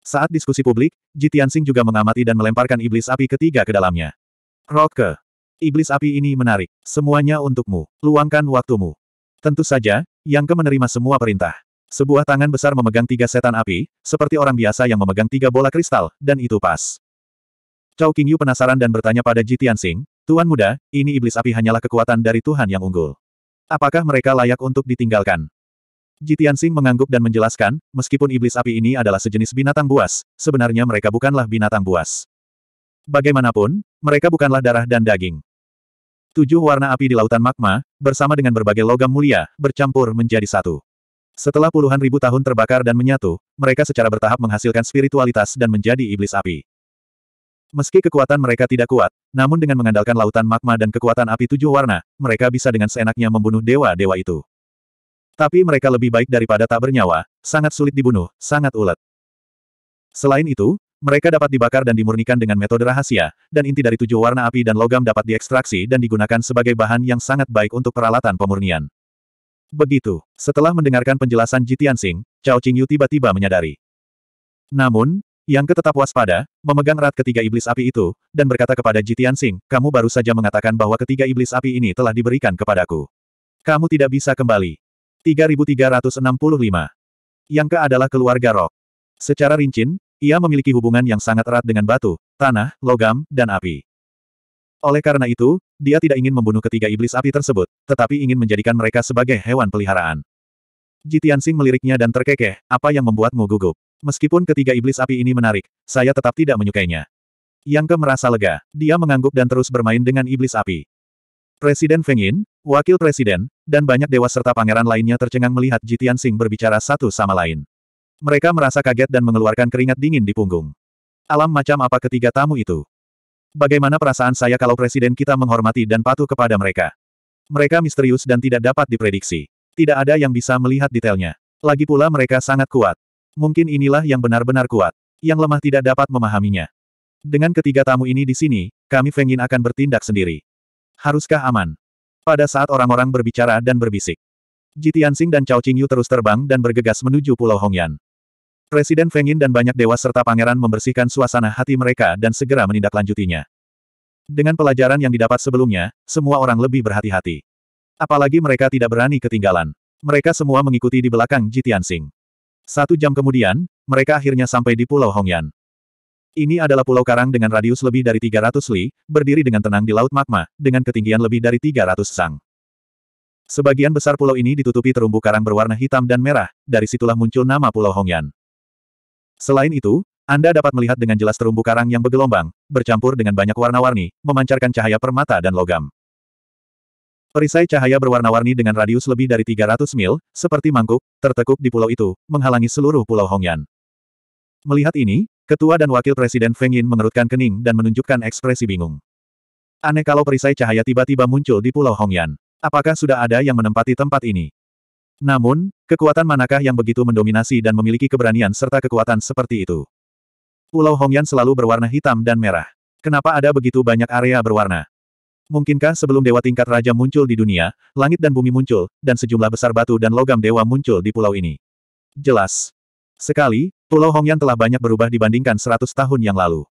Saat diskusi publik, Jitiansing juga mengamati dan melemparkan iblis api ketiga ke dalamnya. Roke, iblis api ini menarik. Semuanya untukmu. Luangkan waktumu. Tentu saja, Yangke menerima semua perintah. Sebuah tangan besar memegang tiga setan api, seperti orang biasa yang memegang tiga bola kristal, dan itu pas. Cao Qingyu penasaran dan bertanya pada Ji Tianxing, Tuan muda, ini iblis api hanyalah kekuatan dari Tuhan yang unggul. Apakah mereka layak untuk ditinggalkan? Jitian Singh mengangguk dan menjelaskan, meskipun iblis api ini adalah sejenis binatang buas, sebenarnya mereka bukanlah binatang buas. Bagaimanapun, mereka bukanlah darah dan daging. Tujuh warna api di lautan magma, bersama dengan berbagai logam mulia, bercampur menjadi satu. Setelah puluhan ribu tahun terbakar dan menyatu, mereka secara bertahap menghasilkan spiritualitas dan menjadi iblis api. Meski kekuatan mereka tidak kuat, namun dengan mengandalkan lautan magma dan kekuatan api tujuh warna, mereka bisa dengan seenaknya membunuh dewa-dewa itu. Tapi mereka lebih baik daripada tak bernyawa, sangat sulit dibunuh, sangat ulet. Selain itu, mereka dapat dibakar dan dimurnikan dengan metode rahasia, dan inti dari tujuh warna api dan logam dapat diekstraksi dan digunakan sebagai bahan yang sangat baik untuk peralatan pemurnian. Begitu, setelah mendengarkan penjelasan Jitian Sing, Cao Qingyu tiba-tiba menyadari. Namun, Yang ketetap waspada, memegang erat ketiga iblis api itu, dan berkata kepada Jitian Sing, kamu baru saja mengatakan bahwa ketiga iblis api ini telah diberikan kepadaku. Kamu tidak bisa kembali. 3365. Yang ke adalah keluarga Rock. Secara rinci, ia memiliki hubungan yang sangat erat dengan batu, tanah, logam, dan api. Oleh karena itu, dia tidak ingin membunuh ketiga iblis api tersebut, tetapi ingin menjadikan mereka sebagai hewan peliharaan. Jitian Sing meliriknya dan terkekeh, apa yang membuatmu gugup? Meskipun ketiga iblis api ini menarik, saya tetap tidak menyukainya. Yang ke merasa lega, dia mengangguk dan terus bermain dengan iblis api. Presiden Feng Yin, wakil presiden, dan banyak dewa serta pangeran lainnya tercengang melihat Jitian Sing berbicara satu sama lain. Mereka merasa kaget dan mengeluarkan keringat dingin di punggung. Alam macam apa ketiga tamu itu? Bagaimana perasaan saya kalau presiden kita menghormati dan patuh kepada mereka? Mereka misterius dan tidak dapat diprediksi. Tidak ada yang bisa melihat detailnya. Lagi pula mereka sangat kuat. Mungkin inilah yang benar-benar kuat. Yang lemah tidak dapat memahaminya. Dengan ketiga tamu ini di sini, kami Fengin akan bertindak sendiri. Haruskah aman? Pada saat orang-orang berbicara dan berbisik. Jitiansing dan Cao Qingyu terus terbang dan bergegas menuju Pulau Hongyan. Presiden Feng Yin dan banyak dewa serta pangeran membersihkan suasana hati mereka dan segera menindaklanjutinya. Dengan pelajaran yang didapat sebelumnya, semua orang lebih berhati-hati. Apalagi mereka tidak berani ketinggalan. Mereka semua mengikuti di belakang Jitiansing. Satu jam kemudian, mereka akhirnya sampai di Pulau Hongyan. Ini adalah pulau karang dengan radius lebih dari 300 li, berdiri dengan tenang di Laut Magma, dengan ketinggian lebih dari 300 sang. Sebagian besar pulau ini ditutupi terumbu karang berwarna hitam dan merah, dari situlah muncul nama Pulau Hongyan. Selain itu, Anda dapat melihat dengan jelas terumbu karang yang bergelombang, bercampur dengan banyak warna-warni, memancarkan cahaya permata dan logam. Perisai cahaya berwarna-warni dengan radius lebih dari 300 mil, seperti mangkuk, tertekuk di pulau itu, menghalangi seluruh pulau Hongyan. Melihat ini, Ketua dan Wakil Presiden Feng Yin mengerutkan kening dan menunjukkan ekspresi bingung. Aneh kalau perisai cahaya tiba-tiba muncul di Pulau Hongyan. Apakah sudah ada yang menempati tempat ini? Namun, kekuatan manakah yang begitu mendominasi dan memiliki keberanian serta kekuatan seperti itu? Pulau Hongyan selalu berwarna hitam dan merah. Kenapa ada begitu banyak area berwarna? Mungkinkah sebelum dewa tingkat raja muncul di dunia, langit dan bumi muncul, dan sejumlah besar batu dan logam dewa muncul di pulau ini? Jelas. Sekali, Pulau Hongyan telah banyak berubah dibandingkan 100 tahun yang lalu.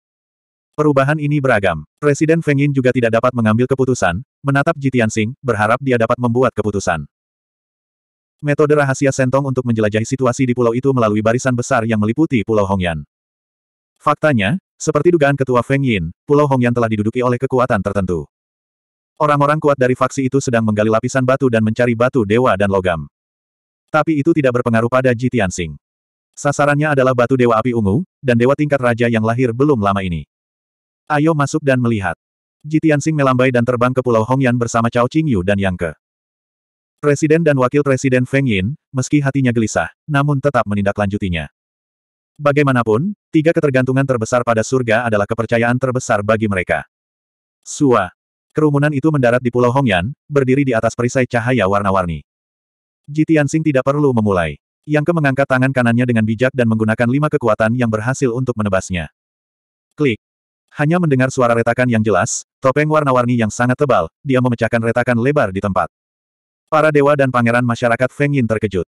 Perubahan ini beragam. Presiden Feng Yin juga tidak dapat mengambil keputusan, menatap Jitian Tianxing, berharap dia dapat membuat keputusan. Metode rahasia Sentong untuk menjelajahi situasi di pulau itu melalui barisan besar yang meliputi Pulau Hongyan. Faktanya, seperti dugaan ketua Feng Yin, Pulau Hongyan telah diduduki oleh kekuatan tertentu. Orang-orang kuat dari faksi itu sedang menggali lapisan batu dan mencari batu dewa dan logam. Tapi itu tidak berpengaruh pada Jitian Tianxing. Sasarannya adalah batu dewa api ungu, dan dewa tingkat raja yang lahir belum lama ini. Ayo masuk dan melihat. Jitiansing melambai dan terbang ke Pulau Hongyan bersama Cao Qingyu dan Yang Ke. Presiden dan Wakil Presiden Feng Yin, meski hatinya gelisah, namun tetap menindaklanjutinya. Bagaimanapun, tiga ketergantungan terbesar pada surga adalah kepercayaan terbesar bagi mereka. Sua. Kerumunan itu mendarat di Pulau Hongyan, berdiri di atas perisai cahaya warna-warni. Jitiansing tidak perlu memulai. Yang ke mengangkat tangan kanannya dengan bijak dan menggunakan lima kekuatan yang berhasil untuk menebasnya. Klik. Hanya mendengar suara retakan yang jelas, topeng warna-warni yang sangat tebal, dia memecahkan retakan lebar di tempat. Para dewa dan pangeran masyarakat Feng Yin terkejut.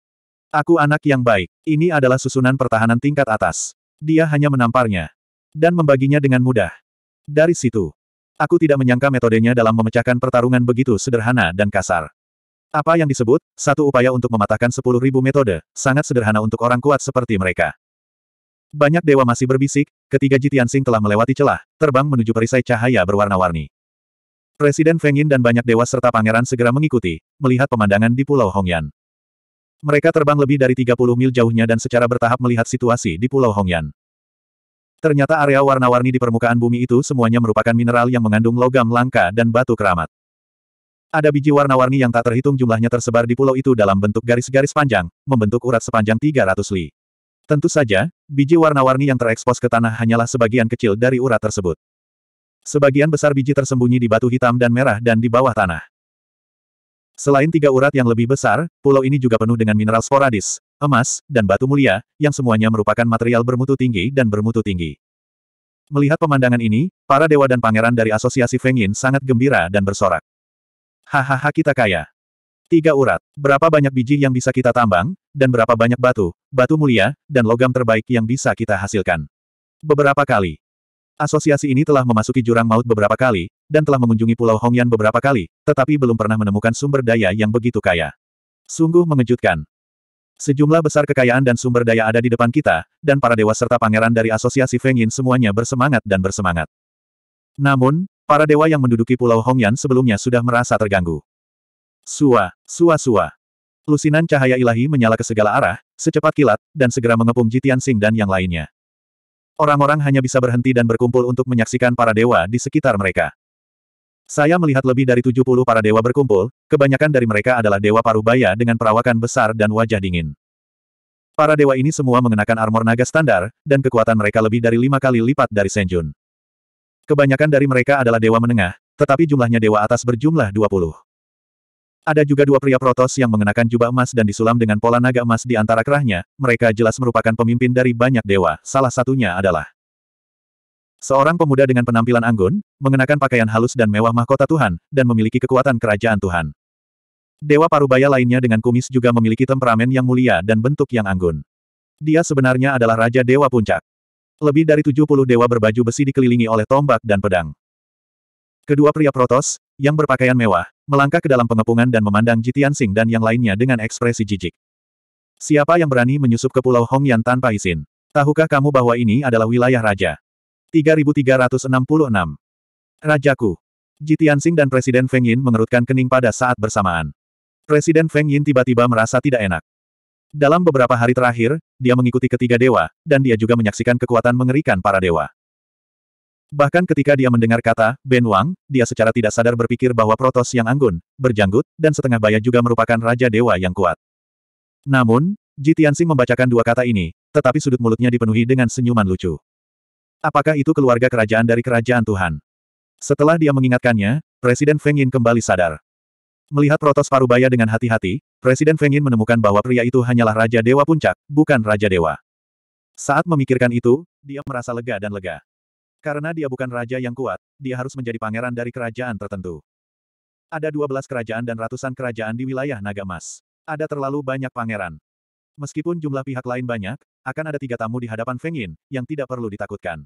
Aku anak yang baik. Ini adalah susunan pertahanan tingkat atas. Dia hanya menamparnya. Dan membaginya dengan mudah. Dari situ. Aku tidak menyangka metodenya dalam memecahkan pertarungan begitu sederhana dan kasar. Apa yang disebut, satu upaya untuk mematahkan sepuluh ribu metode, sangat sederhana untuk orang kuat seperti mereka. Banyak dewa masih berbisik, ketiga sing telah melewati celah, terbang menuju perisai cahaya berwarna-warni. Presiden Feng Yin dan banyak dewa serta pangeran segera mengikuti, melihat pemandangan di Pulau Hongyan. Mereka terbang lebih dari 30 mil jauhnya dan secara bertahap melihat situasi di Pulau Hongyan. Ternyata area warna-warni di permukaan bumi itu semuanya merupakan mineral yang mengandung logam langka dan batu keramat. Ada biji warna-warni yang tak terhitung jumlahnya tersebar di pulau itu dalam bentuk garis-garis panjang, membentuk urat sepanjang 300 li. Tentu saja, biji warna-warni yang terekspos ke tanah hanyalah sebagian kecil dari urat tersebut. Sebagian besar biji tersembunyi di batu hitam dan merah dan di bawah tanah. Selain tiga urat yang lebih besar, pulau ini juga penuh dengan mineral sporadis, emas, dan batu mulia, yang semuanya merupakan material bermutu tinggi dan bermutu tinggi. Melihat pemandangan ini, para dewa dan pangeran dari asosiasi Feng Yin sangat gembira dan bersorak. Hahaha kita kaya. Tiga urat, berapa banyak biji yang bisa kita tambang, dan berapa banyak batu, batu mulia, dan logam terbaik yang bisa kita hasilkan. Beberapa kali. Asosiasi ini telah memasuki jurang maut beberapa kali, dan telah mengunjungi Pulau Hongyan beberapa kali, tetapi belum pernah menemukan sumber daya yang begitu kaya. Sungguh mengejutkan. Sejumlah besar kekayaan dan sumber daya ada di depan kita, dan para dewa serta pangeran dari asosiasi Feng Yin semuanya bersemangat dan bersemangat. Namun, Para dewa yang menduduki Pulau Hongyan sebelumnya sudah merasa terganggu. Sua, sua sua. Lusinan cahaya ilahi menyala ke segala arah, secepat kilat, dan segera mengepung Jitian Sing dan yang lainnya. Orang-orang hanya bisa berhenti dan berkumpul untuk menyaksikan para dewa di sekitar mereka. Saya melihat lebih dari 70 para dewa berkumpul, kebanyakan dari mereka adalah dewa parubaya dengan perawakan besar dan wajah dingin. Para dewa ini semua mengenakan armor naga standar, dan kekuatan mereka lebih dari lima kali lipat dari Senjun. Kebanyakan dari mereka adalah dewa menengah, tetapi jumlahnya dewa atas berjumlah 20. Ada juga dua pria protos yang mengenakan jubah emas dan disulam dengan pola naga emas di antara kerahnya, mereka jelas merupakan pemimpin dari banyak dewa, salah satunya adalah Seorang pemuda dengan penampilan anggun, mengenakan pakaian halus dan mewah mahkota Tuhan, dan memiliki kekuatan kerajaan Tuhan. Dewa Parubaya lainnya dengan kumis juga memiliki temperamen yang mulia dan bentuk yang anggun. Dia sebenarnya adalah Raja Dewa Puncak. Lebih dari 70 dewa berbaju besi dikelilingi oleh tombak dan pedang. Kedua pria Protos, yang berpakaian mewah, melangkah ke dalam pengepungan dan memandang Jitian Sing dan yang lainnya dengan ekspresi jijik. Siapa yang berani menyusup ke Pulau Hongyan tanpa izin? Tahukah kamu bahwa ini adalah wilayah raja? 3366 Rajaku Jitian Sing dan Presiden Feng Yin mengerutkan kening pada saat bersamaan. Presiden Feng Yin tiba-tiba merasa tidak enak. Dalam beberapa hari terakhir, dia mengikuti ketiga dewa, dan dia juga menyaksikan kekuatan mengerikan para dewa. Bahkan ketika dia mendengar kata, Ben Wang, dia secara tidak sadar berpikir bahwa Protos yang anggun, berjanggut, dan setengah baya juga merupakan Raja Dewa yang kuat. Namun, Ji Tianxing membacakan dua kata ini, tetapi sudut mulutnya dipenuhi dengan senyuman lucu. Apakah itu keluarga kerajaan dari kerajaan Tuhan? Setelah dia mengingatkannya, Presiden Feng Yin kembali sadar. Melihat Protos Parubaya dengan hati-hati, Presiden Feng Yin menemukan bahwa pria itu hanyalah Raja Dewa Puncak, bukan Raja Dewa. Saat memikirkan itu, dia merasa lega dan lega. Karena dia bukan raja yang kuat, dia harus menjadi pangeran dari kerajaan tertentu. Ada 12 kerajaan dan ratusan kerajaan di wilayah Naga Emas. Ada terlalu banyak pangeran. Meskipun jumlah pihak lain banyak, akan ada tiga tamu di hadapan Feng Yin, yang tidak perlu ditakutkan.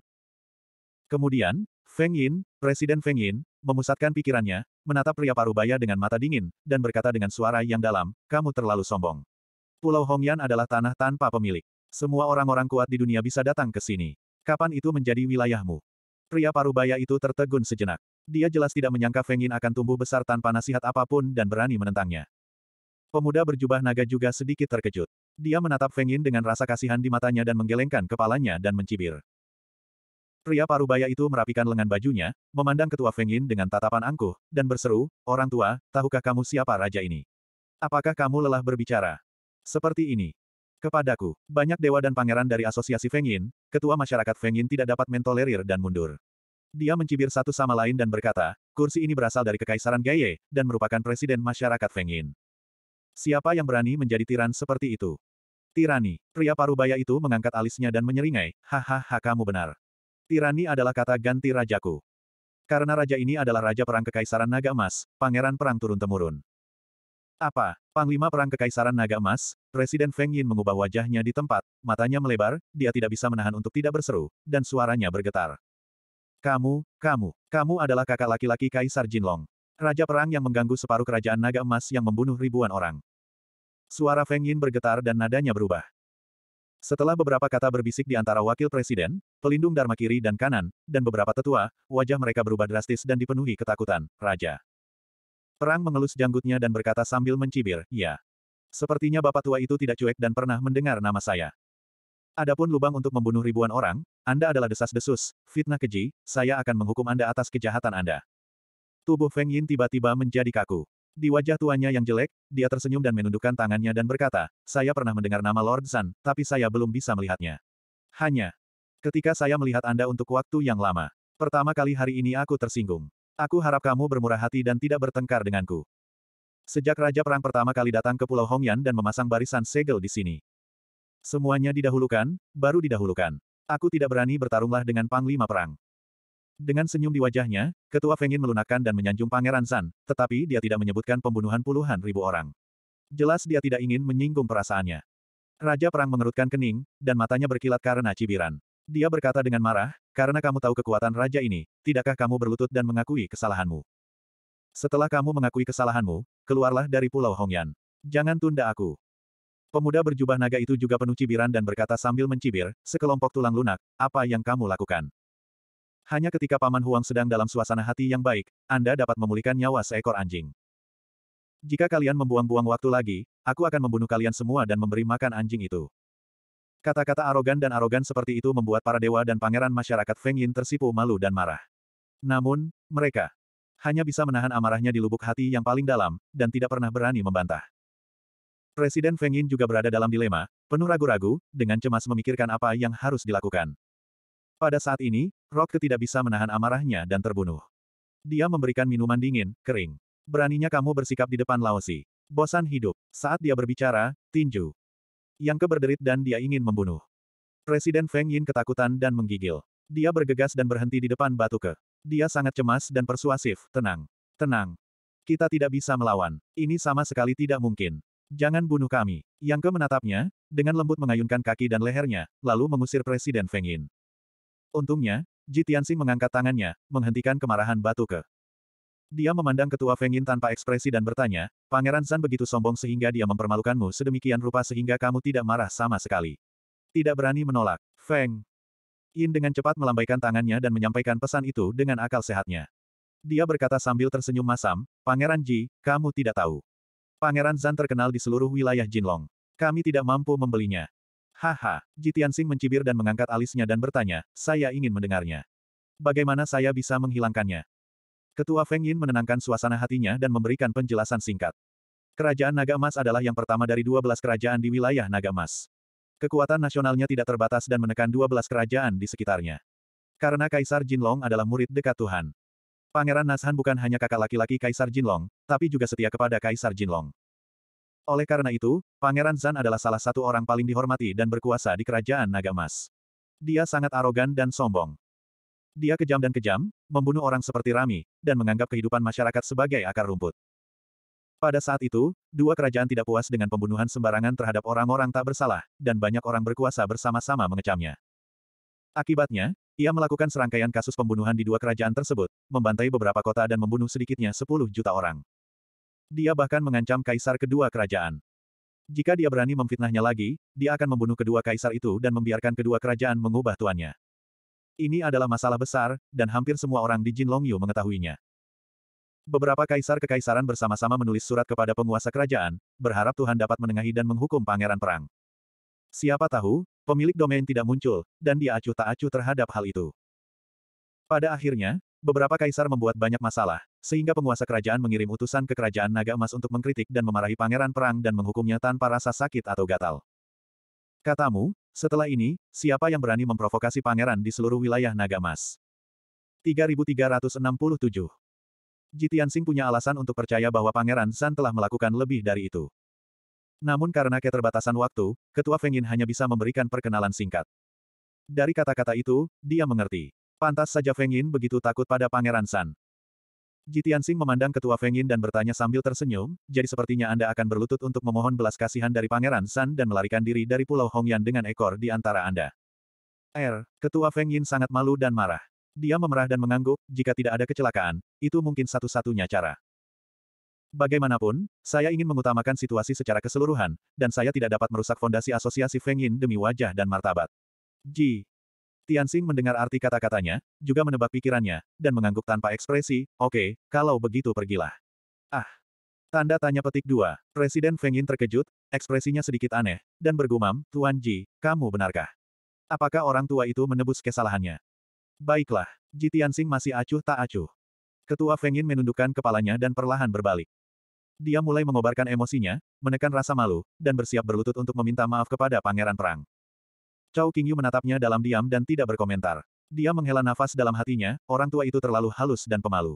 Kemudian, Feng Yin, Presiden Feng Yin, memusatkan pikirannya, menatap pria parubaya dengan mata dingin, dan berkata dengan suara yang dalam, kamu terlalu sombong. Pulau Hongyan adalah tanah tanpa pemilik. Semua orang-orang kuat di dunia bisa datang ke sini. Kapan itu menjadi wilayahmu? Pria parubaya itu tertegun sejenak. Dia jelas tidak menyangka Feng Yin akan tumbuh besar tanpa nasihat apapun dan berani menentangnya. Pemuda berjubah naga juga sedikit terkejut. Dia menatap Feng Yin dengan rasa kasihan di matanya dan menggelengkan kepalanya dan mencibir. Pria parubaya itu merapikan lengan bajunya, memandang ketua Feng Yin dengan tatapan angkuh, dan berseru, Orang tua, tahukah kamu siapa raja ini? Apakah kamu lelah berbicara? Seperti ini. Kepadaku, banyak dewa dan pangeran dari asosiasi Feng Yin, ketua masyarakat Feng Yin tidak dapat mentolerir dan mundur. Dia mencibir satu sama lain dan berkata, kursi ini berasal dari Kekaisaran Gaye, dan merupakan presiden masyarakat Feng Yin. Siapa yang berani menjadi tiran seperti itu? Tirani, pria parubaya itu mengangkat alisnya dan menyeringai, hahaha kamu benar. Tirani adalah kata ganti rajaku. Karena raja ini adalah raja perang kekaisaran naga emas, pangeran perang turun-temurun. Apa? Panglima perang kekaisaran naga emas, Presiden Feng Yin mengubah wajahnya di tempat, matanya melebar, dia tidak bisa menahan untuk tidak berseru, dan suaranya bergetar. Kamu, kamu, kamu adalah kakak laki-laki Kaisar Jinlong. Raja perang yang mengganggu separuh kerajaan naga emas yang membunuh ribuan orang. Suara Feng Yin bergetar dan nadanya berubah. Setelah beberapa kata berbisik di antara wakil presiden, pelindung Dharma kiri dan kanan, dan beberapa tetua, wajah mereka berubah drastis dan dipenuhi ketakutan, Raja. Perang mengelus janggutnya dan berkata sambil mencibir, ya. Sepertinya bapak tua itu tidak cuek dan pernah mendengar nama saya. Adapun lubang untuk membunuh ribuan orang, Anda adalah desas-desus, fitnah keji, saya akan menghukum Anda atas kejahatan Anda. Tubuh Feng Yin tiba-tiba menjadi kaku. Di wajah tuanya yang jelek, dia tersenyum dan menundukkan tangannya dan berkata, saya pernah mendengar nama Lord Sun, tapi saya belum bisa melihatnya. Hanya. Ketika saya melihat Anda untuk waktu yang lama. Pertama kali hari ini aku tersinggung. Aku harap kamu bermurah hati dan tidak bertengkar denganku. Sejak Raja Perang pertama kali datang ke Pulau Hongyan dan memasang barisan segel di sini. Semuanya didahulukan, baru didahulukan. Aku tidak berani bertarunglah dengan Panglima Perang. Dengan senyum di wajahnya, Ketua Fengin melunakkan dan menyanjung Pangeran San, tetapi dia tidak menyebutkan pembunuhan puluhan ribu orang. Jelas dia tidak ingin menyinggung perasaannya. Raja Perang mengerutkan kening, dan matanya berkilat karena cibiran. Dia berkata dengan marah, karena kamu tahu kekuatan raja ini, tidakkah kamu berlutut dan mengakui kesalahanmu? Setelah kamu mengakui kesalahanmu, keluarlah dari Pulau Hongyan. Jangan tunda aku. Pemuda berjubah naga itu juga penuh cibiran dan berkata sambil mencibir, sekelompok tulang lunak, apa yang kamu lakukan? Hanya ketika Paman Huang sedang dalam suasana hati yang baik, Anda dapat memulihkan nyawa seekor anjing. Jika kalian membuang-buang waktu lagi, aku akan membunuh kalian semua dan memberi makan anjing itu. Kata-kata arogan dan arogan seperti itu membuat para dewa dan pangeran masyarakat Feng Yin tersipu malu dan marah. Namun, mereka hanya bisa menahan amarahnya di lubuk hati yang paling dalam, dan tidak pernah berani membantah. Presiden Feng Yin juga berada dalam dilema, penuh ragu-ragu, dengan cemas memikirkan apa yang harus dilakukan. Pada saat ini, Rock tidak bisa menahan amarahnya dan terbunuh. Dia memberikan minuman dingin, kering. Beraninya kamu bersikap di depan Laosi. Bosan hidup. Saat dia berbicara, tinju. Yang keberderit dan dia ingin membunuh. Presiden Feng Yin ketakutan dan menggigil. Dia bergegas dan berhenti di depan batu ke. Dia sangat cemas dan persuasif, tenang. Tenang. Kita tidak bisa melawan. Ini sama sekali tidak mungkin. Jangan bunuh kami. Yang ke menatapnya, dengan lembut mengayunkan kaki dan lehernya, lalu mengusir Presiden Feng Yin. Untungnya, Ji Tianxi mengangkat tangannya, menghentikan kemarahan batu ke. Dia memandang ketua Feng Yin tanpa ekspresi dan bertanya, Pangeran Zan begitu sombong sehingga dia mempermalukanmu sedemikian rupa sehingga kamu tidak marah sama sekali. Tidak berani menolak. Feng Yin dengan cepat melambaikan tangannya dan menyampaikan pesan itu dengan akal sehatnya. Dia berkata sambil tersenyum masam, Pangeran Ji, kamu tidak tahu. Pangeran Zan terkenal di seluruh wilayah Jinlong. Kami tidak mampu membelinya. Haha, Jitian Sing mencibir dan mengangkat alisnya dan bertanya, saya ingin mendengarnya. Bagaimana saya bisa menghilangkannya? Ketua Feng Yin menenangkan suasana hatinya dan memberikan penjelasan singkat. Kerajaan Naga Emas adalah yang pertama dari 12 kerajaan di wilayah Naga Emas. Kekuatan nasionalnya tidak terbatas dan menekan 12 kerajaan di sekitarnya. Karena Kaisar Jinlong adalah murid dekat Tuhan. Pangeran Nashan bukan hanya kakak laki-laki Kaisar Jinlong, tapi juga setia kepada Kaisar Jinlong. Oleh karena itu, Pangeran Zan adalah salah satu orang paling dihormati dan berkuasa di kerajaan Naga Emas. Dia sangat arogan dan sombong. Dia kejam dan kejam, membunuh orang seperti Rami, dan menganggap kehidupan masyarakat sebagai akar rumput. Pada saat itu, dua kerajaan tidak puas dengan pembunuhan sembarangan terhadap orang-orang tak bersalah, dan banyak orang berkuasa bersama-sama mengecamnya. Akibatnya, ia melakukan serangkaian kasus pembunuhan di dua kerajaan tersebut, membantai beberapa kota dan membunuh sedikitnya 10 juta orang. Dia bahkan mengancam kaisar kedua kerajaan. Jika dia berani memfitnahnya lagi, dia akan membunuh kedua kaisar itu dan membiarkan kedua kerajaan mengubah tuannya. Ini adalah masalah besar, dan hampir semua orang di Jin Longyu mengetahuinya. Beberapa kaisar kekaisaran bersama-sama menulis surat kepada penguasa kerajaan, berharap Tuhan dapat menengahi dan menghukum pangeran perang. Siapa tahu, pemilik domain tidak muncul, dan dia acuh tak acuh terhadap hal itu. Pada akhirnya, Beberapa kaisar membuat banyak masalah, sehingga penguasa kerajaan mengirim utusan ke kerajaan naga emas untuk mengkritik dan memarahi pangeran perang dan menghukumnya tanpa rasa sakit atau gatal. Katamu, setelah ini, siapa yang berani memprovokasi pangeran di seluruh wilayah naga emas? 3367 Jitian Sing punya alasan untuk percaya bahwa Pangeran San telah melakukan lebih dari itu. Namun karena keterbatasan waktu, Ketua Fengin hanya bisa memberikan perkenalan singkat. Dari kata-kata itu, dia mengerti. Pantas saja Feng Yin begitu takut pada Pangeran San. Ji Tianxing memandang ketua Feng Yin dan bertanya sambil tersenyum, jadi sepertinya Anda akan berlutut untuk memohon belas kasihan dari Pangeran San dan melarikan diri dari Pulau Hongyan dengan ekor di antara Anda. Er, ketua Feng Yin sangat malu dan marah. Dia memerah dan mengangguk, jika tidak ada kecelakaan, itu mungkin satu-satunya cara. Bagaimanapun, saya ingin mengutamakan situasi secara keseluruhan, dan saya tidak dapat merusak fondasi asosiasi Feng Yin demi wajah dan martabat. Ji, Tianxing mendengar arti kata-katanya, juga menebak pikirannya, dan mengangguk tanpa ekspresi, oke, okay, kalau begitu pergilah. Ah. Tanda tanya petik dua. Presiden Feng Yin terkejut, ekspresinya sedikit aneh, dan bergumam, Tuan Ji, kamu benarkah? Apakah orang tua itu menebus kesalahannya? Baiklah, Ji Tianxing masih acuh tak acuh. Ketua Feng Yin menundukkan kepalanya dan perlahan berbalik. Dia mulai mengobarkan emosinya, menekan rasa malu, dan bersiap berlutut untuk meminta maaf kepada Pangeran Perang. Cao Qingyu menatapnya dalam diam dan tidak berkomentar. Dia menghela nafas dalam hatinya, orang tua itu terlalu halus dan pemalu.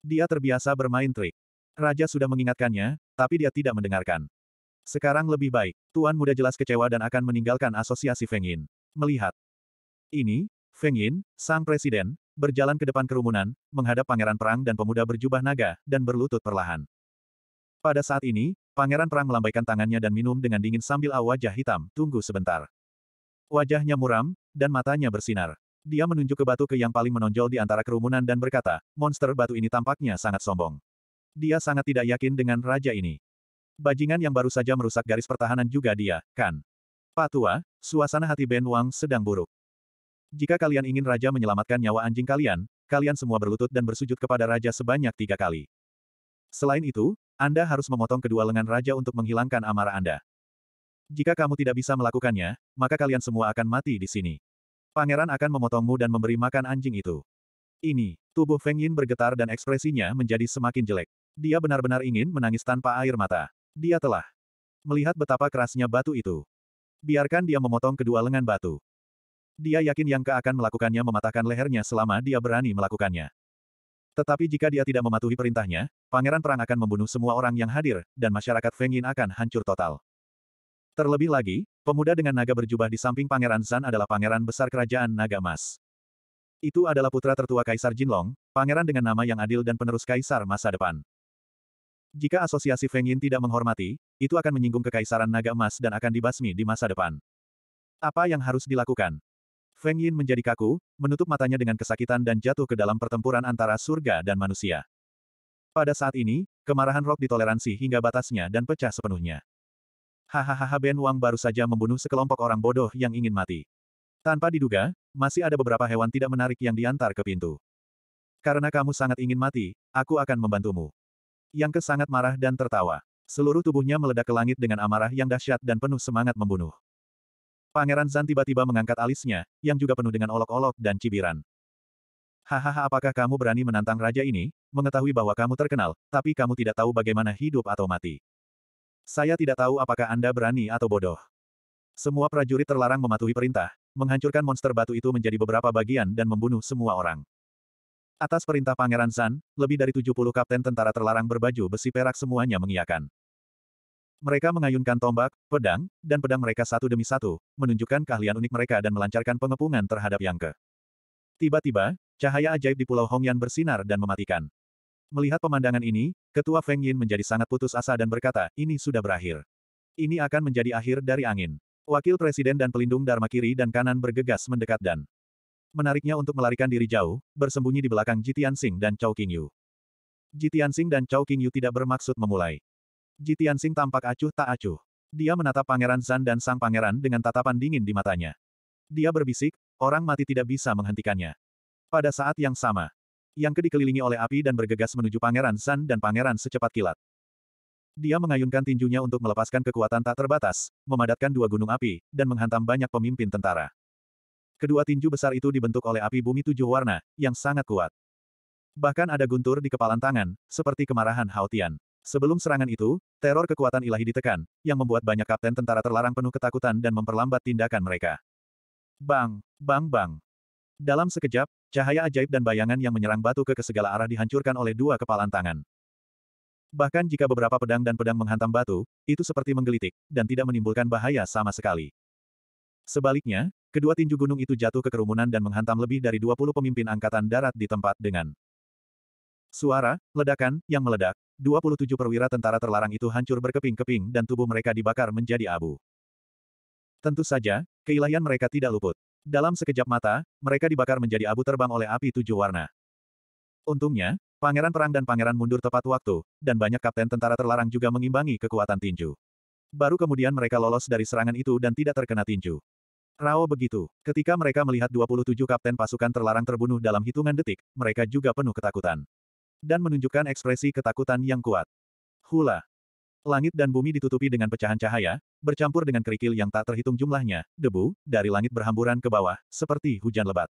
Dia terbiasa bermain trik. Raja sudah mengingatkannya, tapi dia tidak mendengarkan. Sekarang lebih baik, Tuan Muda jelas kecewa dan akan meninggalkan asosiasi Feng Yin. Melihat ini, Feng Yin, sang presiden, berjalan ke depan kerumunan, menghadap pangeran perang dan pemuda berjubah naga, dan berlutut perlahan. Pada saat ini, pangeran perang melambaikan tangannya dan minum dengan dingin sambil awajah hitam, tunggu sebentar. Wajahnya muram, dan matanya bersinar. Dia menunjuk ke batu ke yang paling menonjol di antara kerumunan dan berkata, monster batu ini tampaknya sangat sombong. Dia sangat tidak yakin dengan raja ini. Bajingan yang baru saja merusak garis pertahanan juga dia, kan? Patua, suasana hati Ben Wang sedang buruk. Jika kalian ingin raja menyelamatkan nyawa anjing kalian, kalian semua berlutut dan bersujud kepada raja sebanyak tiga kali. Selain itu, Anda harus memotong kedua lengan raja untuk menghilangkan amarah Anda. Jika kamu tidak bisa melakukannya, maka kalian semua akan mati di sini. Pangeran akan memotongmu dan memberi makan anjing itu. Ini, tubuh Feng Yin bergetar dan ekspresinya menjadi semakin jelek. Dia benar-benar ingin menangis tanpa air mata. Dia telah melihat betapa kerasnya batu itu. Biarkan dia memotong kedua lengan batu. Dia yakin yang ke akan melakukannya mematahkan lehernya selama dia berani melakukannya. Tetapi jika dia tidak mematuhi perintahnya, pangeran perang akan membunuh semua orang yang hadir, dan masyarakat Feng Yin akan hancur total. Terlebih lagi, pemuda dengan naga berjubah di samping Pangeran Zan adalah pangeran besar kerajaan naga emas. Itu adalah putra tertua Kaisar Jinlong, pangeran dengan nama yang adil dan penerus Kaisar masa depan. Jika asosiasi Feng Yin tidak menghormati, itu akan menyinggung kekaisaran naga emas dan akan dibasmi di masa depan. Apa yang harus dilakukan? Feng Yin menjadi kaku, menutup matanya dengan kesakitan dan jatuh ke dalam pertempuran antara surga dan manusia. Pada saat ini, kemarahan Rock ditoleransi hingga batasnya dan pecah sepenuhnya. Hahaha Ben Wang baru saja membunuh sekelompok orang bodoh yang ingin mati. Tanpa diduga, masih ada beberapa hewan tidak menarik yang diantar ke pintu. Karena kamu sangat ingin mati, aku akan membantumu. Yang ke sangat marah dan tertawa. Seluruh tubuhnya meledak ke langit dengan amarah yang dahsyat dan penuh semangat membunuh. Pangeran Zan tiba-tiba mengangkat alisnya, yang juga penuh dengan olok-olok dan cibiran. Hahaha apakah kamu berani menantang raja ini, mengetahui bahwa kamu terkenal, tapi kamu tidak tahu bagaimana hidup atau mati. Saya tidak tahu apakah Anda berani atau bodoh. Semua prajurit terlarang mematuhi perintah, menghancurkan monster batu itu menjadi beberapa bagian dan membunuh semua orang. Atas perintah Pangeran San, lebih dari 70 kapten tentara terlarang berbaju besi perak semuanya mengiakan. Mereka mengayunkan tombak, pedang, dan pedang mereka satu demi satu, menunjukkan keahlian unik mereka dan melancarkan pengepungan terhadap Yang Ke. Tiba-tiba, cahaya ajaib di Pulau Hongyan bersinar dan mematikan. Melihat pemandangan ini, Ketua Feng Yin menjadi sangat putus asa dan berkata, ini sudah berakhir. Ini akan menjadi akhir dari angin. Wakil Presiden dan pelindung Dharma kiri dan kanan bergegas mendekat dan menariknya untuk melarikan diri jauh, bersembunyi di belakang Jitian Sing dan Chao Qingyu. Jitian Sing dan Chao Qingyu tidak bermaksud memulai. Jitian Sing tampak acuh tak acuh. Dia menatap Pangeran Zan dan sang pangeran dengan tatapan dingin di matanya. Dia berbisik, orang mati tidak bisa menghentikannya. Pada saat yang sama, yang dikelilingi oleh api dan bergegas menuju Pangeran San dan Pangeran secepat kilat. Dia mengayunkan tinjunya untuk melepaskan kekuatan tak terbatas, memadatkan dua gunung api, dan menghantam banyak pemimpin tentara. Kedua tinju besar itu dibentuk oleh api bumi tujuh warna, yang sangat kuat. Bahkan ada guntur di kepalan tangan, seperti kemarahan Haotian. Sebelum serangan itu, teror kekuatan ilahi ditekan, yang membuat banyak kapten tentara terlarang penuh ketakutan dan memperlambat tindakan mereka. Bang, bang, bang. Dalam sekejap, Cahaya ajaib dan bayangan yang menyerang batu ke, ke segala arah dihancurkan oleh dua kepalan tangan. Bahkan jika beberapa pedang dan pedang menghantam batu, itu seperti menggelitik, dan tidak menimbulkan bahaya sama sekali. Sebaliknya, kedua tinju gunung itu jatuh ke kerumunan dan menghantam lebih dari 20 pemimpin angkatan darat di tempat dengan suara, ledakan, yang meledak, 27 perwira tentara terlarang itu hancur berkeping-keping dan tubuh mereka dibakar menjadi abu. Tentu saja, keilahian mereka tidak luput. Dalam sekejap mata, mereka dibakar menjadi abu terbang oleh api tujuh warna. Untungnya, pangeran perang dan pangeran mundur tepat waktu, dan banyak kapten tentara terlarang juga mengimbangi kekuatan tinju. Baru kemudian mereka lolos dari serangan itu dan tidak terkena tinju. Rao begitu. Ketika mereka melihat 27 kapten pasukan terlarang terbunuh dalam hitungan detik, mereka juga penuh ketakutan. Dan menunjukkan ekspresi ketakutan yang kuat. Hula. Langit dan bumi ditutupi dengan pecahan cahaya, bercampur dengan kerikil yang tak terhitung jumlahnya, debu, dari langit berhamburan ke bawah, seperti hujan lebat.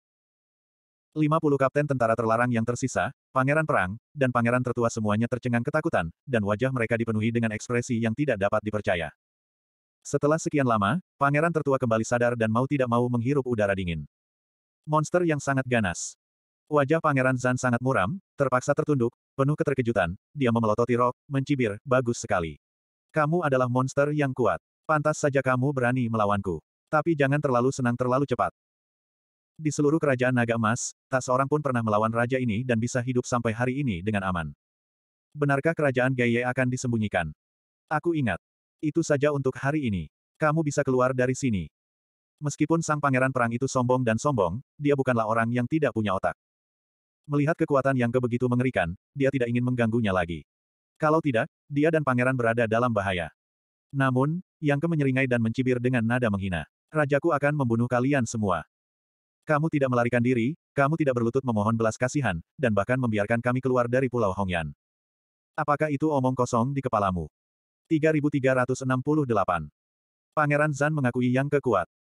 50 kapten tentara terlarang yang tersisa, pangeran perang, dan pangeran tertua semuanya tercengang ketakutan, dan wajah mereka dipenuhi dengan ekspresi yang tidak dapat dipercaya. Setelah sekian lama, pangeran tertua kembali sadar dan mau tidak mau menghirup udara dingin. Monster yang sangat ganas. Wajah pangeran Zan sangat muram, terpaksa tertunduk, penuh keterkejutan, dia memelototi rok, mencibir, bagus sekali. Kamu adalah monster yang kuat. Pantas saja kamu berani melawanku. Tapi jangan terlalu senang terlalu cepat. Di seluruh kerajaan naga emas, tak seorang pun pernah melawan raja ini dan bisa hidup sampai hari ini dengan aman. Benarkah kerajaan Gaye akan disembunyikan? Aku ingat. Itu saja untuk hari ini. Kamu bisa keluar dari sini. Meskipun sang pangeran perang itu sombong dan sombong, dia bukanlah orang yang tidak punya otak. Melihat kekuatan yang kebegitu mengerikan, dia tidak ingin mengganggunya lagi. Kalau tidak, dia dan pangeran berada dalam bahaya. Namun, Yang ke menyeringai dan mencibir dengan nada menghina. Rajaku akan membunuh kalian semua. Kamu tidak melarikan diri, kamu tidak berlutut memohon belas kasihan, dan bahkan membiarkan kami keluar dari Pulau Hongyan. Apakah itu omong kosong di kepalamu? 3368. Pangeran Zan mengakui yang kekuat.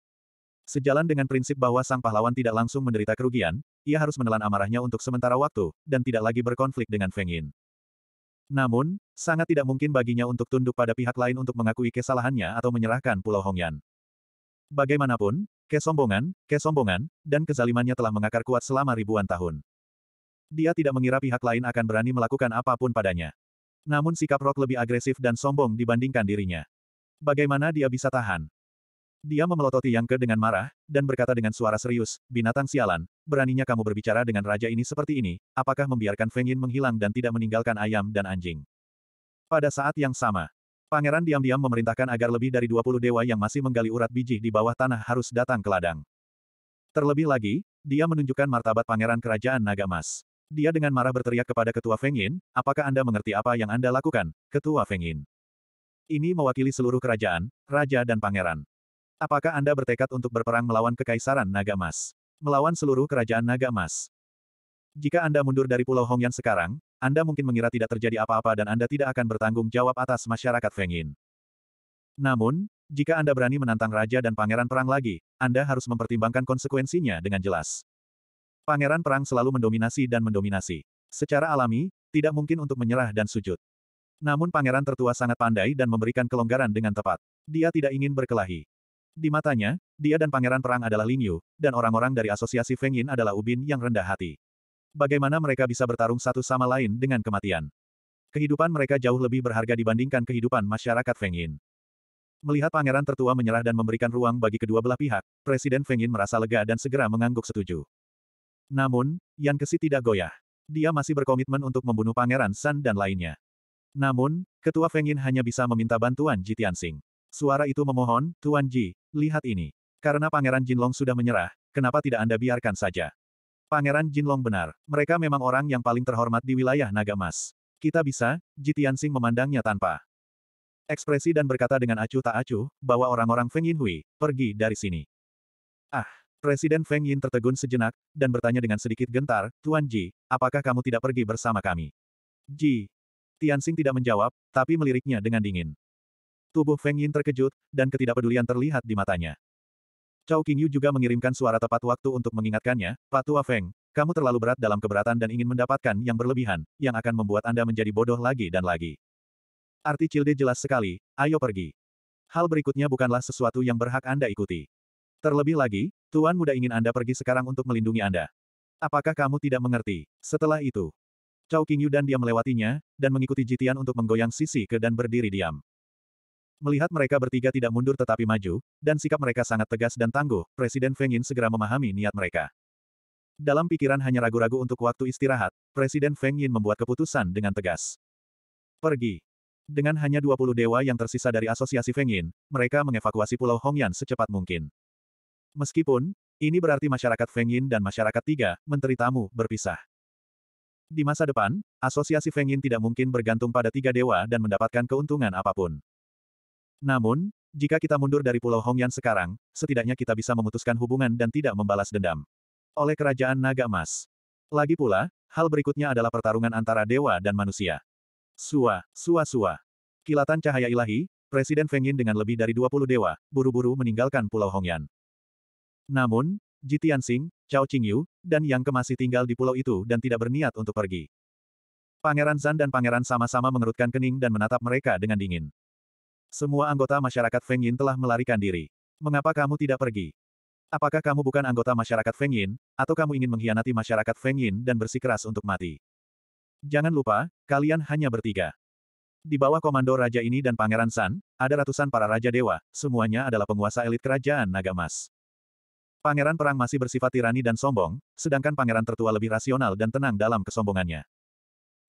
Sejalan dengan prinsip bahwa sang pahlawan tidak langsung menderita kerugian, ia harus menelan amarahnya untuk sementara waktu, dan tidak lagi berkonflik dengan Feng Yin. Namun, sangat tidak mungkin baginya untuk tunduk pada pihak lain untuk mengakui kesalahannya atau menyerahkan Pulau Hongyan. Bagaimanapun, kesombongan, kesombongan, dan kezalimannya telah mengakar kuat selama ribuan tahun. Dia tidak mengira pihak lain akan berani melakukan apapun padanya. Namun sikap Rock lebih agresif dan sombong dibandingkan dirinya. Bagaimana dia bisa tahan? Dia memelototi Yang Ke dengan marah, dan berkata dengan suara serius, binatang sialan, beraninya kamu berbicara dengan raja ini seperti ini, apakah membiarkan Feng Yin menghilang dan tidak meninggalkan ayam dan anjing? Pada saat yang sama, Pangeran diam-diam memerintahkan agar lebih dari 20 dewa yang masih menggali urat biji di bawah tanah harus datang ke ladang. Terlebih lagi, dia menunjukkan martabat Pangeran Kerajaan Naga Emas. Dia dengan marah berteriak kepada Ketua Feng Yin, apakah Anda mengerti apa yang Anda lakukan, Ketua Feng Yin? Ini mewakili seluruh kerajaan, raja dan pangeran. Apakah Anda bertekad untuk berperang melawan Kekaisaran Naga Emas, Melawan seluruh kerajaan Naga Emas? Jika Anda mundur dari Pulau Hongyan sekarang, Anda mungkin mengira tidak terjadi apa-apa dan Anda tidak akan bertanggung jawab atas masyarakat Fengin. Namun, jika Anda berani menantang raja dan pangeran perang lagi, Anda harus mempertimbangkan konsekuensinya dengan jelas. Pangeran perang selalu mendominasi dan mendominasi. Secara alami, tidak mungkin untuk menyerah dan sujud. Namun pangeran tertua sangat pandai dan memberikan kelonggaran dengan tepat. Dia tidak ingin berkelahi. Di matanya, dia dan pangeran perang adalah Ling Yu, dan orang-orang dari asosiasi Feng Yin adalah Ubin yang rendah hati. Bagaimana mereka bisa bertarung satu sama lain dengan kematian? Kehidupan mereka jauh lebih berharga dibandingkan kehidupan masyarakat Feng Yin. Melihat pangeran tertua menyerah dan memberikan ruang bagi kedua belah pihak, Presiden Feng Yin merasa lega dan segera mengangguk setuju. Namun, Yan Kesi tidak goyah. Dia masih berkomitmen untuk membunuh pangeran San dan lainnya. Namun, Ketua Feng Yin hanya bisa meminta bantuan Jitian Tianxing. Suara itu memohon, Tuan Ji, lihat ini. Karena Pangeran Jinlong sudah menyerah, kenapa tidak Anda biarkan saja? Pangeran Jinlong benar, mereka memang orang yang paling terhormat di wilayah Naga Emas. Kita bisa, Ji Tianxing memandangnya tanpa ekspresi dan berkata dengan acuh tak acuh, bahwa orang-orang Feng Yin Hui pergi dari sini. Ah, Presiden Feng Yin tertegun sejenak, dan bertanya dengan sedikit gentar, Tuan Ji, apakah kamu tidak pergi bersama kami? Ji. Tianxing tidak menjawab, tapi meliriknya dengan dingin. Tubuh Feng Yin terkejut, dan ketidakpedulian terlihat di matanya. Chao Qingyu juga mengirimkan suara tepat waktu untuk mengingatkannya, Pak Tua Feng, kamu terlalu berat dalam keberatan dan ingin mendapatkan yang berlebihan, yang akan membuat Anda menjadi bodoh lagi dan lagi. Arti Cilde jelas sekali, ayo pergi. Hal berikutnya bukanlah sesuatu yang berhak Anda ikuti. Terlebih lagi, Tuan Muda ingin Anda pergi sekarang untuk melindungi Anda. Apakah kamu tidak mengerti? Setelah itu, Chao Qingyu dan dia melewatinya, dan mengikuti Jitian untuk menggoyang sisi ke dan berdiri diam. Melihat mereka bertiga tidak mundur tetapi maju, dan sikap mereka sangat tegas dan tangguh, Presiden Feng Yin segera memahami niat mereka. Dalam pikiran hanya ragu-ragu untuk waktu istirahat, Presiden Feng Yin membuat keputusan dengan tegas. Pergi. Dengan hanya 20 dewa yang tersisa dari asosiasi Feng Yin, mereka mengevakuasi Pulau Hongyan secepat mungkin. Meskipun, ini berarti masyarakat Feng Yin dan masyarakat tiga, menteri tamu, berpisah. Di masa depan, asosiasi Feng Yin tidak mungkin bergantung pada tiga dewa dan mendapatkan keuntungan apapun. Namun, jika kita mundur dari Pulau Hongyan sekarang, setidaknya kita bisa memutuskan hubungan dan tidak membalas dendam. Oleh Kerajaan Naga Emas. Lagi pula, hal berikutnya adalah pertarungan antara dewa dan manusia. Sua, sua sua. Kilatan cahaya ilahi, Presiden Feng Yin dengan lebih dari 20 dewa, buru-buru meninggalkan Pulau Hongyan. Namun, Ji Tianxing, Cao Qingyu, dan Yang Ke masih tinggal di pulau itu dan tidak berniat untuk pergi. Pangeran Zan dan Pangeran sama-sama mengerutkan kening dan menatap mereka dengan dingin. Semua anggota masyarakat Feng Yin telah melarikan diri. Mengapa kamu tidak pergi? Apakah kamu bukan anggota masyarakat Feng Yin, atau kamu ingin mengkhianati masyarakat Feng Yin dan bersikeras untuk mati? Jangan lupa, kalian hanya bertiga. Di bawah komando Raja ini dan Pangeran San, ada ratusan para Raja Dewa, semuanya adalah penguasa elit kerajaan Naga Mas. Pangeran Perang masih bersifat tirani dan sombong, sedangkan Pangeran Tertua lebih rasional dan tenang dalam kesombongannya.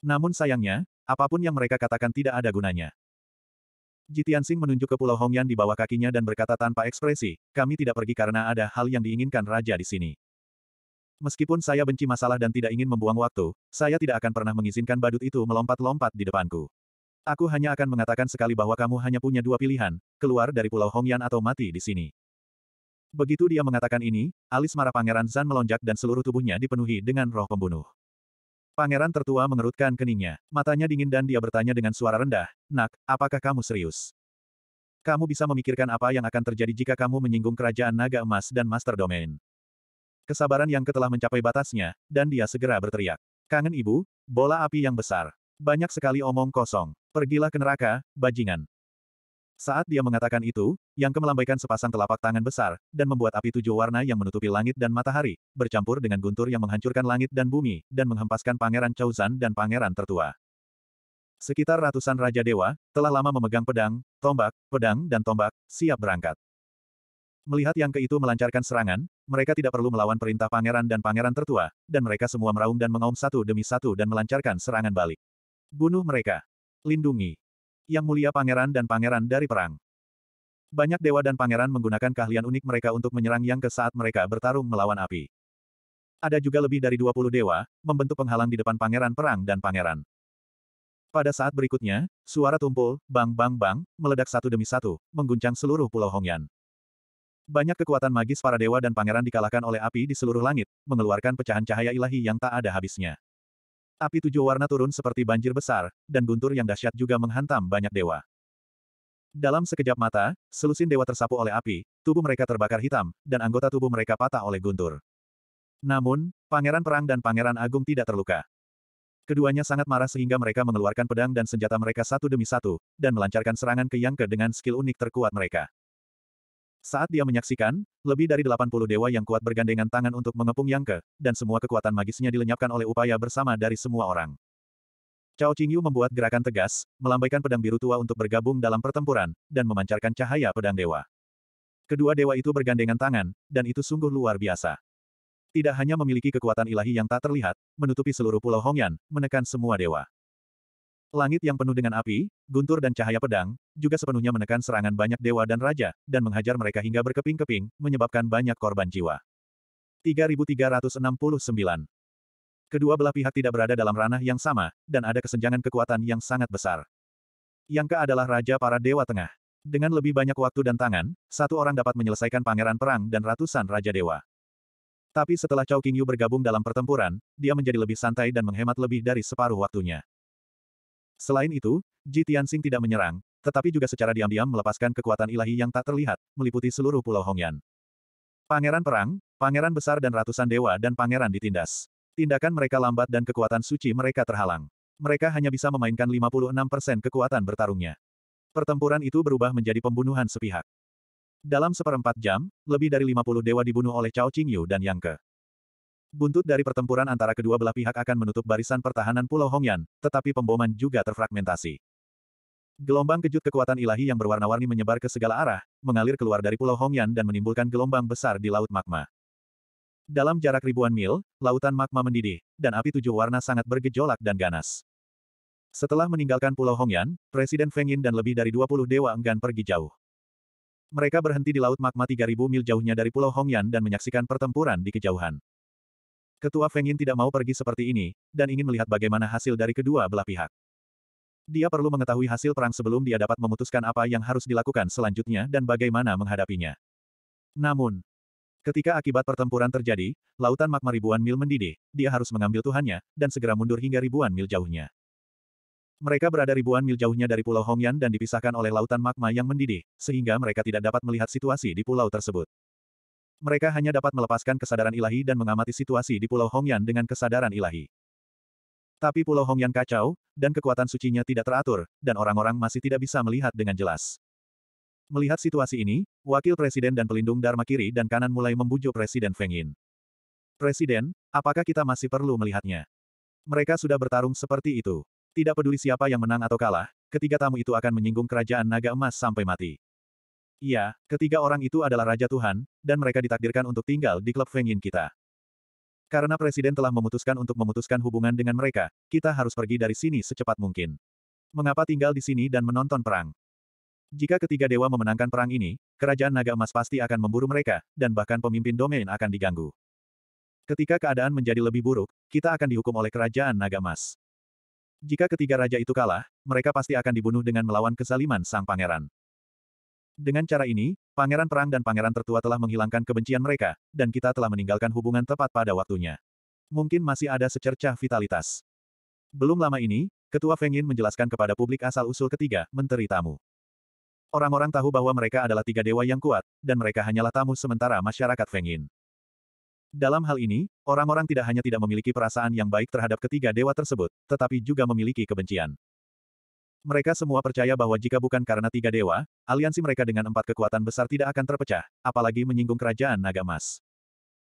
Namun sayangnya, apapun yang mereka katakan tidak ada gunanya. Jitian Sing menunjuk ke Pulau Hongyan di bawah kakinya dan berkata tanpa ekspresi, kami tidak pergi karena ada hal yang diinginkan raja di sini. Meskipun saya benci masalah dan tidak ingin membuang waktu, saya tidak akan pernah mengizinkan badut itu melompat-lompat di depanku. Aku hanya akan mengatakan sekali bahwa kamu hanya punya dua pilihan, keluar dari Pulau Hongyan atau mati di sini. Begitu dia mengatakan ini, alis marah Pangeran Zan melonjak dan seluruh tubuhnya dipenuhi dengan roh pembunuh. Pangeran tertua mengerutkan keningnya, matanya dingin dan dia bertanya dengan suara rendah, Nak, apakah kamu serius? Kamu bisa memikirkan apa yang akan terjadi jika kamu menyinggung kerajaan naga emas dan master domain. Kesabaran yang telah mencapai batasnya, dan dia segera berteriak. Kangen ibu, bola api yang besar. Banyak sekali omong kosong. Pergilah ke neraka, bajingan. Saat dia mengatakan itu, yang melambaikan sepasang telapak tangan besar, dan membuat api tujuh warna yang menutupi langit dan matahari, bercampur dengan guntur yang menghancurkan langit dan bumi, dan menghempaskan pangeran Chaozan dan pangeran tertua. Sekitar ratusan Raja Dewa, telah lama memegang pedang, tombak, pedang dan tombak, siap berangkat. Melihat yang ke itu melancarkan serangan, mereka tidak perlu melawan perintah pangeran dan pangeran tertua, dan mereka semua meraung dan mengaum satu demi satu dan melancarkan serangan balik. Bunuh mereka. Lindungi. Yang Mulia Pangeran dan Pangeran dari Perang. Banyak dewa dan pangeran menggunakan keahlian unik mereka untuk menyerang yang ke saat mereka bertarung melawan api. Ada juga lebih dari 20 dewa, membentuk penghalang di depan pangeran perang dan pangeran. Pada saat berikutnya, suara tumpul, bang-bang-bang, meledak satu demi satu, mengguncang seluruh pulau Hongyan. Banyak kekuatan magis para dewa dan pangeran dikalahkan oleh api di seluruh langit, mengeluarkan pecahan cahaya ilahi yang tak ada habisnya. Api tujuh warna turun seperti banjir besar, dan guntur yang dahsyat juga menghantam banyak dewa. Dalam sekejap mata, selusin dewa tersapu oleh api, tubuh mereka terbakar hitam, dan anggota tubuh mereka patah oleh guntur. Namun, Pangeran Perang dan Pangeran Agung tidak terluka. Keduanya sangat marah sehingga mereka mengeluarkan pedang dan senjata mereka satu demi satu, dan melancarkan serangan ke Yang Ke dengan skill unik terkuat mereka. Saat dia menyaksikan, lebih dari 80 dewa yang kuat bergandengan tangan untuk mengepung Yang Ke, dan semua kekuatan magisnya dilenyapkan oleh upaya bersama dari semua orang. Cao Qingyu membuat gerakan tegas, melambaikan pedang biru tua untuk bergabung dalam pertempuran, dan memancarkan cahaya pedang dewa. Kedua dewa itu bergandengan tangan, dan itu sungguh luar biasa. Tidak hanya memiliki kekuatan ilahi yang tak terlihat, menutupi seluruh pulau Hongyan, menekan semua dewa. Langit yang penuh dengan api, guntur dan cahaya pedang, juga sepenuhnya menekan serangan banyak dewa dan raja, dan menghajar mereka hingga berkeping-keping, menyebabkan banyak korban jiwa. 3369 Kedua belah pihak tidak berada dalam ranah yang sama, dan ada kesenjangan kekuatan yang sangat besar. Yang ke adalah Raja para Dewa Tengah. Dengan lebih banyak waktu dan tangan, satu orang dapat menyelesaikan pangeran perang dan ratusan Raja Dewa. Tapi setelah Chao Qingyu bergabung dalam pertempuran, dia menjadi lebih santai dan menghemat lebih dari separuh waktunya. Selain itu, Ji Tianxing tidak menyerang, tetapi juga secara diam-diam melepaskan kekuatan ilahi yang tak terlihat, meliputi seluruh pulau Hongyan. Pangeran perang, pangeran besar dan ratusan dewa dan pangeran ditindas. Tindakan mereka lambat dan kekuatan suci mereka terhalang. Mereka hanya bisa memainkan 56% kekuatan bertarungnya. Pertempuran itu berubah menjadi pembunuhan sepihak. Dalam seperempat jam, lebih dari 50 dewa dibunuh oleh Cao Qingyu dan Yang Ke. Buntut dari pertempuran antara kedua belah pihak akan menutup barisan pertahanan Pulau Hongyan, tetapi pemboman juga terfragmentasi. Gelombang kejut kekuatan ilahi yang berwarna-warni menyebar ke segala arah, mengalir keluar dari Pulau Hongyan dan menimbulkan gelombang besar di Laut Magma. Dalam jarak ribuan mil, lautan magma mendidih, dan api tujuh warna sangat bergejolak dan ganas. Setelah meninggalkan Pulau Hongyan, Presiden Feng Yin dan lebih dari 20 dewa enggan pergi jauh. Mereka berhenti di Laut Magma 3000 mil jauhnya dari Pulau Hongyan dan menyaksikan pertempuran di kejauhan. Ketua Feng Yin tidak mau pergi seperti ini, dan ingin melihat bagaimana hasil dari kedua belah pihak. Dia perlu mengetahui hasil perang sebelum dia dapat memutuskan apa yang harus dilakukan selanjutnya dan bagaimana menghadapinya. Namun, ketika akibat pertempuran terjadi, lautan magma ribuan mil mendidih, dia harus mengambil Tuhannya, dan segera mundur hingga ribuan mil jauhnya. Mereka berada ribuan mil jauhnya dari Pulau Hongyan dan dipisahkan oleh lautan magma yang mendidih, sehingga mereka tidak dapat melihat situasi di pulau tersebut mereka hanya dapat melepaskan kesadaran ilahi dan mengamati situasi di Pulau Hongyan dengan kesadaran ilahi. Tapi Pulau Hongyan kacau, dan kekuatan sucinya tidak teratur, dan orang-orang masih tidak bisa melihat dengan jelas. Melihat situasi ini, Wakil Presiden dan Pelindung Dharma kiri dan kanan mulai membujuk Presiden Feng Yin. Presiden, apakah kita masih perlu melihatnya? Mereka sudah bertarung seperti itu. Tidak peduli siapa yang menang atau kalah, ketiga tamu itu akan menyinggung kerajaan naga emas sampai mati. Iya, ketiga orang itu adalah Raja Tuhan, dan mereka ditakdirkan untuk tinggal di klub Feng Yin kita. Karena Presiden telah memutuskan untuk memutuskan hubungan dengan mereka, kita harus pergi dari sini secepat mungkin. Mengapa tinggal di sini dan menonton perang? Jika ketiga dewa memenangkan perang ini, kerajaan naga emas pasti akan memburu mereka, dan bahkan pemimpin domain akan diganggu. Ketika keadaan menjadi lebih buruk, kita akan dihukum oleh kerajaan naga emas. Jika ketiga raja itu kalah, mereka pasti akan dibunuh dengan melawan kesaliman sang pangeran. Dengan cara ini, pangeran perang dan pangeran tertua telah menghilangkan kebencian mereka, dan kita telah meninggalkan hubungan tepat pada waktunya. Mungkin masih ada secercah vitalitas. Belum lama ini, Ketua Feng Yin menjelaskan kepada publik asal-usul ketiga menteri tamu. Orang-orang tahu bahwa mereka adalah tiga dewa yang kuat, dan mereka hanyalah tamu sementara masyarakat Feng Yin. Dalam hal ini, orang-orang tidak hanya tidak memiliki perasaan yang baik terhadap ketiga dewa tersebut, tetapi juga memiliki kebencian. Mereka semua percaya bahwa jika bukan karena tiga dewa, aliansi mereka dengan empat kekuatan besar tidak akan terpecah, apalagi menyinggung kerajaan naga emas.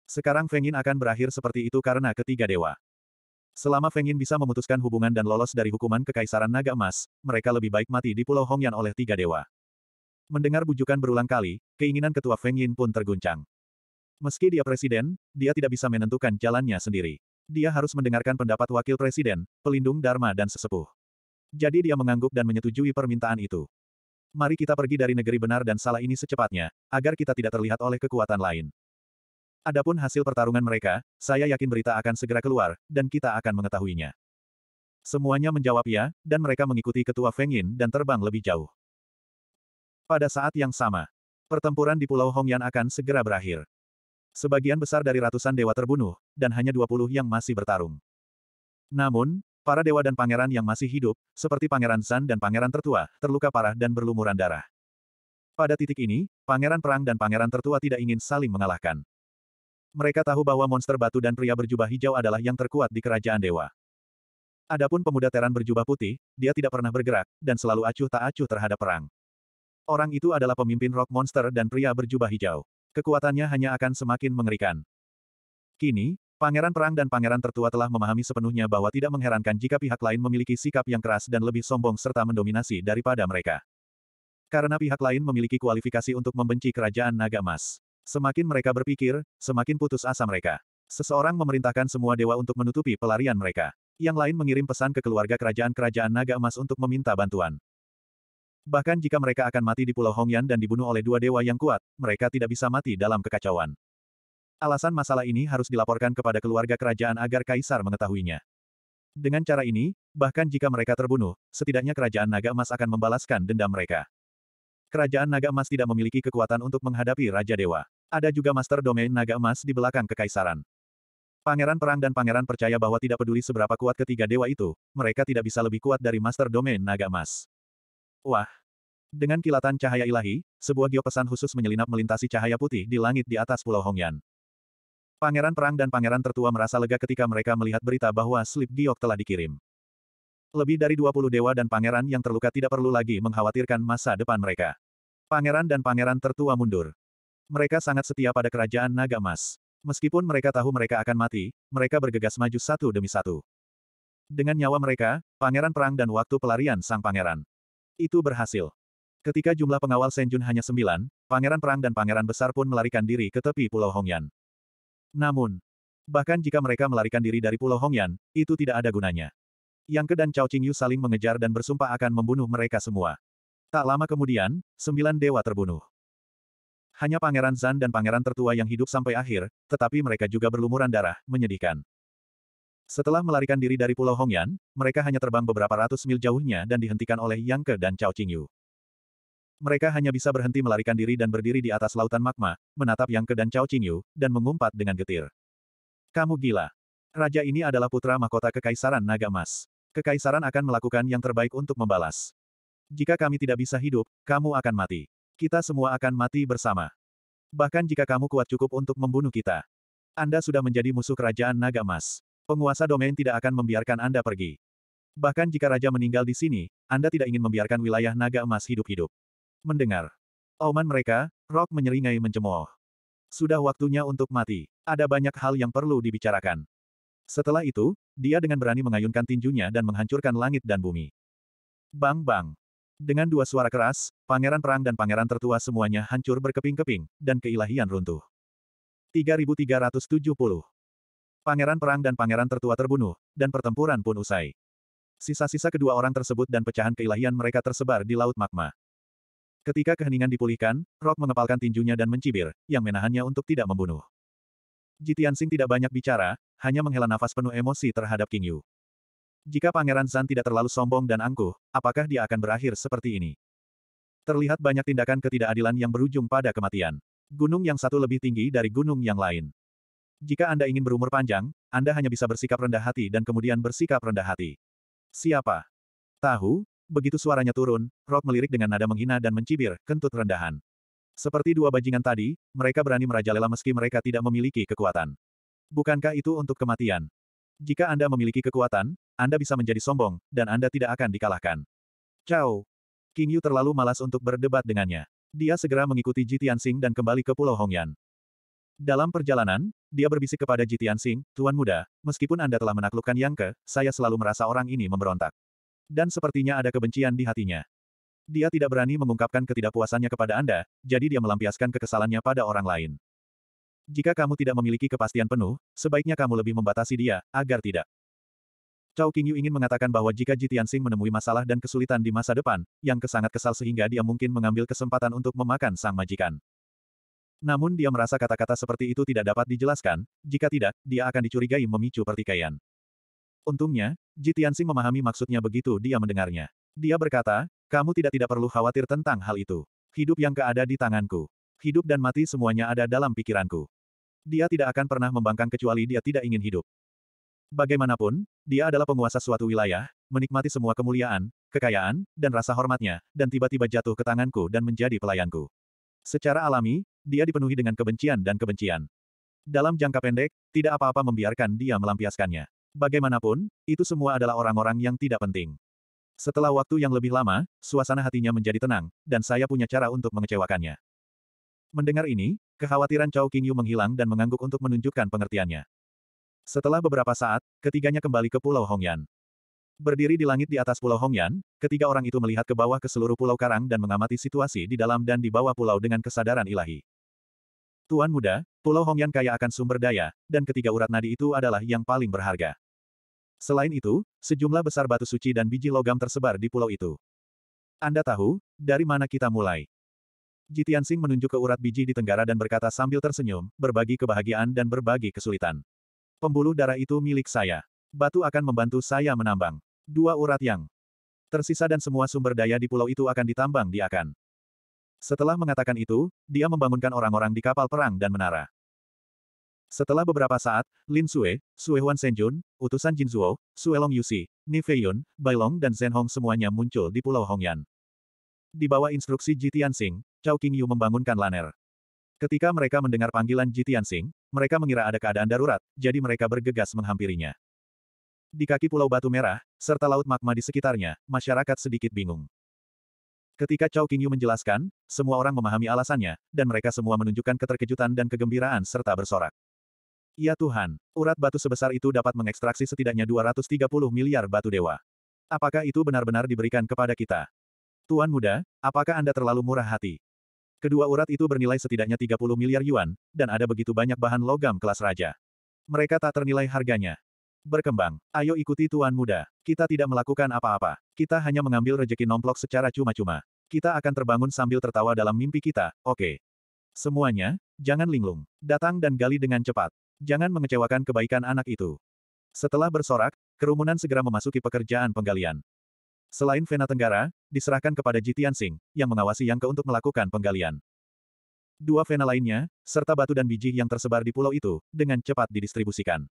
Sekarang Feng Yin akan berakhir seperti itu karena ketiga dewa. Selama Feng Yin bisa memutuskan hubungan dan lolos dari hukuman kekaisaran naga emas, mereka lebih baik mati di Pulau Hongyan oleh tiga dewa. Mendengar bujukan berulang kali, keinginan ketua Feng Yin pun terguncang. Meski dia presiden, dia tidak bisa menentukan jalannya sendiri. Dia harus mendengarkan pendapat wakil presiden, pelindung Dharma dan sesepuh. Jadi dia mengangguk dan menyetujui permintaan itu. Mari kita pergi dari negeri benar dan salah ini secepatnya, agar kita tidak terlihat oleh kekuatan lain. Adapun hasil pertarungan mereka, saya yakin berita akan segera keluar, dan kita akan mengetahuinya. Semuanya menjawab ya, dan mereka mengikuti ketua Feng Yin dan terbang lebih jauh. Pada saat yang sama, pertempuran di Pulau Hongyan akan segera berakhir. Sebagian besar dari ratusan dewa terbunuh, dan hanya 20 yang masih bertarung. Namun, Para dewa dan pangeran yang masih hidup, seperti Pangeran San dan Pangeran Tertua, terluka parah dan berlumuran darah. Pada titik ini, Pangeran Perang dan Pangeran Tertua tidak ingin saling mengalahkan. Mereka tahu bahwa monster batu dan pria berjubah hijau adalah yang terkuat di kerajaan dewa. Adapun pemuda Teran berjubah putih, dia tidak pernah bergerak, dan selalu acuh tak acuh terhadap perang. Orang itu adalah pemimpin rock monster dan pria berjubah hijau. Kekuatannya hanya akan semakin mengerikan. Kini, Pangeran Perang dan Pangeran Tertua telah memahami sepenuhnya bahwa tidak mengherankan jika pihak lain memiliki sikap yang keras dan lebih sombong serta mendominasi daripada mereka. Karena pihak lain memiliki kualifikasi untuk membenci kerajaan naga emas. Semakin mereka berpikir, semakin putus asa mereka. Seseorang memerintahkan semua dewa untuk menutupi pelarian mereka. Yang lain mengirim pesan ke keluarga kerajaan-kerajaan naga emas untuk meminta bantuan. Bahkan jika mereka akan mati di Pulau Hongyan dan dibunuh oleh dua dewa yang kuat, mereka tidak bisa mati dalam kekacauan. Alasan masalah ini harus dilaporkan kepada keluarga kerajaan agar kaisar mengetahuinya. Dengan cara ini, bahkan jika mereka terbunuh, setidaknya kerajaan naga emas akan membalaskan dendam mereka. Kerajaan naga emas tidak memiliki kekuatan untuk menghadapi Raja Dewa. Ada juga master domain naga emas di belakang kekaisaran. Pangeran Perang dan Pangeran percaya bahwa tidak peduli seberapa kuat ketiga dewa itu, mereka tidak bisa lebih kuat dari Master Domain Naga Emas. Wah! Dengan kilatan cahaya ilahi, sebuah geopesan khusus menyelinap melintasi cahaya putih di langit di atas Pulau Hongyan. Pangeran Perang dan Pangeran Tertua merasa lega ketika mereka melihat berita bahwa Slip Giok telah dikirim. Lebih dari 20 dewa dan pangeran yang terluka tidak perlu lagi mengkhawatirkan masa depan mereka. Pangeran dan Pangeran Tertua mundur. Mereka sangat setia pada kerajaan Naga Mas. Meskipun mereka tahu mereka akan mati, mereka bergegas maju satu demi satu. Dengan nyawa mereka, Pangeran Perang dan waktu pelarian sang pangeran. Itu berhasil. Ketika jumlah pengawal Senjun hanya sembilan, Pangeran Perang dan Pangeran Besar pun melarikan diri ke tepi Pulau Hongyan. Namun, bahkan jika mereka melarikan diri dari Pulau Hongyan, itu tidak ada gunanya. Yang Ke dan Cao Qingyu saling mengejar dan bersumpah akan membunuh mereka semua. Tak lama kemudian, sembilan dewa terbunuh. Hanya Pangeran Zan dan Pangeran Tertua yang hidup sampai akhir, tetapi mereka juga berlumuran darah, menyedihkan. Setelah melarikan diri dari Pulau Hongyan, mereka hanya terbang beberapa ratus mil jauhnya dan dihentikan oleh Yang Ke dan Cao Qingyu. Mereka hanya bisa berhenti melarikan diri dan berdiri di atas lautan magma, menatap Yang Ke dan Cao Qingyu, dan mengumpat dengan getir. Kamu gila. Raja ini adalah putra mahkota Kekaisaran Naga Emas. Kekaisaran akan melakukan yang terbaik untuk membalas. Jika kami tidak bisa hidup, kamu akan mati. Kita semua akan mati bersama. Bahkan jika kamu kuat cukup untuk membunuh kita. Anda sudah menjadi musuh kerajaan Naga Emas. Penguasa domain tidak akan membiarkan Anda pergi. Bahkan jika raja meninggal di sini, Anda tidak ingin membiarkan wilayah Naga Emas hidup-hidup. Mendengar. Auman mereka, Rock menyeringai mencemooh. Sudah waktunya untuk mati. Ada banyak hal yang perlu dibicarakan. Setelah itu, dia dengan berani mengayunkan tinjunya dan menghancurkan langit dan bumi. Bang bang. Dengan dua suara keras, pangeran perang dan pangeran tertua semuanya hancur berkeping-keping, dan keilahian runtuh. 3370 Pangeran perang dan pangeran tertua terbunuh, dan pertempuran pun usai. Sisa-sisa kedua orang tersebut dan pecahan keilahian mereka tersebar di Laut Magma. Ketika keheningan dipulihkan, Rock mengepalkan tinjunya dan mencibir, yang menahannya untuk tidak membunuh. Jitian Sing tidak banyak bicara, hanya menghela nafas penuh emosi terhadap King Yu. Jika Pangeran San tidak terlalu sombong dan angkuh, apakah dia akan berakhir seperti ini? Terlihat banyak tindakan ketidakadilan yang berujung pada kematian. Gunung yang satu lebih tinggi dari gunung yang lain. Jika Anda ingin berumur panjang, Anda hanya bisa bersikap rendah hati dan kemudian bersikap rendah hati. Siapa? Tahu, Begitu suaranya turun, Rock melirik dengan nada menghina dan mencibir, kentut rendahan. Seperti dua bajingan tadi, mereka berani merajalela meski mereka tidak memiliki kekuatan. Bukankah itu untuk kematian? Jika Anda memiliki kekuatan, Anda bisa menjadi sombong, dan Anda tidak akan dikalahkan. Ciao! King Yu terlalu malas untuk berdebat dengannya. Dia segera mengikuti Ji Sing dan kembali ke Pulau Hongyan. Dalam perjalanan, dia berbisik kepada Ji Sing, Tuan Muda, meskipun Anda telah menaklukkan Yang Ke, saya selalu merasa orang ini memberontak dan sepertinya ada kebencian di hatinya. Dia tidak berani mengungkapkan ketidakpuasannya kepada Anda, jadi dia melampiaskan kekesalannya pada orang lain. Jika kamu tidak memiliki kepastian penuh, sebaiknya kamu lebih membatasi dia, agar tidak. Cao Qingyu ingin mengatakan bahwa jika Ji Tianxing menemui masalah dan kesulitan di masa depan, yang kesangat kesal sehingga dia mungkin mengambil kesempatan untuk memakan sang majikan. Namun dia merasa kata-kata seperti itu tidak dapat dijelaskan, jika tidak, dia akan dicurigai memicu pertikaian. Untungnya, Jitiansing Sing memahami maksudnya begitu dia mendengarnya. Dia berkata, kamu tidak tidak perlu khawatir tentang hal itu. Hidup yang keada di tanganku. Hidup dan mati semuanya ada dalam pikiranku. Dia tidak akan pernah membangkang kecuali dia tidak ingin hidup. Bagaimanapun, dia adalah penguasa suatu wilayah, menikmati semua kemuliaan, kekayaan, dan rasa hormatnya, dan tiba-tiba jatuh ke tanganku dan menjadi pelayanku. Secara alami, dia dipenuhi dengan kebencian dan kebencian. Dalam jangka pendek, tidak apa-apa membiarkan dia melampiaskannya. Bagaimanapun, itu semua adalah orang-orang yang tidak penting. Setelah waktu yang lebih lama, suasana hatinya menjadi tenang, dan saya punya cara untuk mengecewakannya. Mendengar ini, kekhawatiran Chao Qingyu menghilang dan mengangguk untuk menunjukkan pengertiannya. Setelah beberapa saat, ketiganya kembali ke Pulau Hongyan. Berdiri di langit di atas Pulau Hongyan, ketiga orang itu melihat ke bawah ke seluruh Pulau Karang dan mengamati situasi di dalam dan di bawah pulau dengan kesadaran ilahi. Tuan muda, Pulau Hongyan kaya akan sumber daya, dan ketiga urat nadi itu adalah yang paling berharga. Selain itu, sejumlah besar batu suci dan biji logam tersebar di pulau itu. Anda tahu, dari mana kita mulai? Jitian menunjuk ke urat biji di tenggara dan berkata sambil tersenyum, berbagi kebahagiaan dan berbagi kesulitan. Pembuluh darah itu milik saya. Batu akan membantu saya menambang. Dua urat yang tersisa dan semua sumber daya di pulau itu akan ditambang di akan. Setelah mengatakan itu, dia membangunkan orang-orang di kapal perang dan menara. Setelah beberapa saat, Lin Sue, Sue Huan Senjun, utusan Jin Zhuo, Sue Long Yusi, Ni Fei Yun, Bai Long dan Zhen Hong semuanya muncul di Pulau Hongyan. Di bawah instruksi Ji Tianxing, Chao Qingyu membangunkan laner. Ketika mereka mendengar panggilan Ji Tianxing, mereka mengira ada keadaan darurat, jadi mereka bergegas menghampirinya. Di kaki Pulau Batu Merah, serta Laut Magma di sekitarnya, masyarakat sedikit bingung. Ketika Cao Qingyu menjelaskan, semua orang memahami alasannya, dan mereka semua menunjukkan keterkejutan dan kegembiraan serta bersorak. Ya Tuhan, urat batu sebesar itu dapat mengekstraksi setidaknya 230 miliar batu dewa. Apakah itu benar-benar diberikan kepada kita? Tuan muda, apakah Anda terlalu murah hati? Kedua urat itu bernilai setidaknya 30 miliar yuan, dan ada begitu banyak bahan logam kelas raja. Mereka tak ternilai harganya berkembang. Ayo ikuti Tuan Muda. Kita tidak melakukan apa-apa. Kita hanya mengambil rejeki nomplok secara cuma-cuma. Kita akan terbangun sambil tertawa dalam mimpi kita, oke. Okay. Semuanya, jangan linglung. Datang dan gali dengan cepat. Jangan mengecewakan kebaikan anak itu. Setelah bersorak, kerumunan segera memasuki pekerjaan penggalian. Selain Vena Tenggara, diserahkan kepada Jitian Singh, yang mengawasi Yangke untuk melakukan penggalian. Dua vena lainnya, serta batu dan biji yang tersebar di pulau itu, dengan cepat didistribusikan.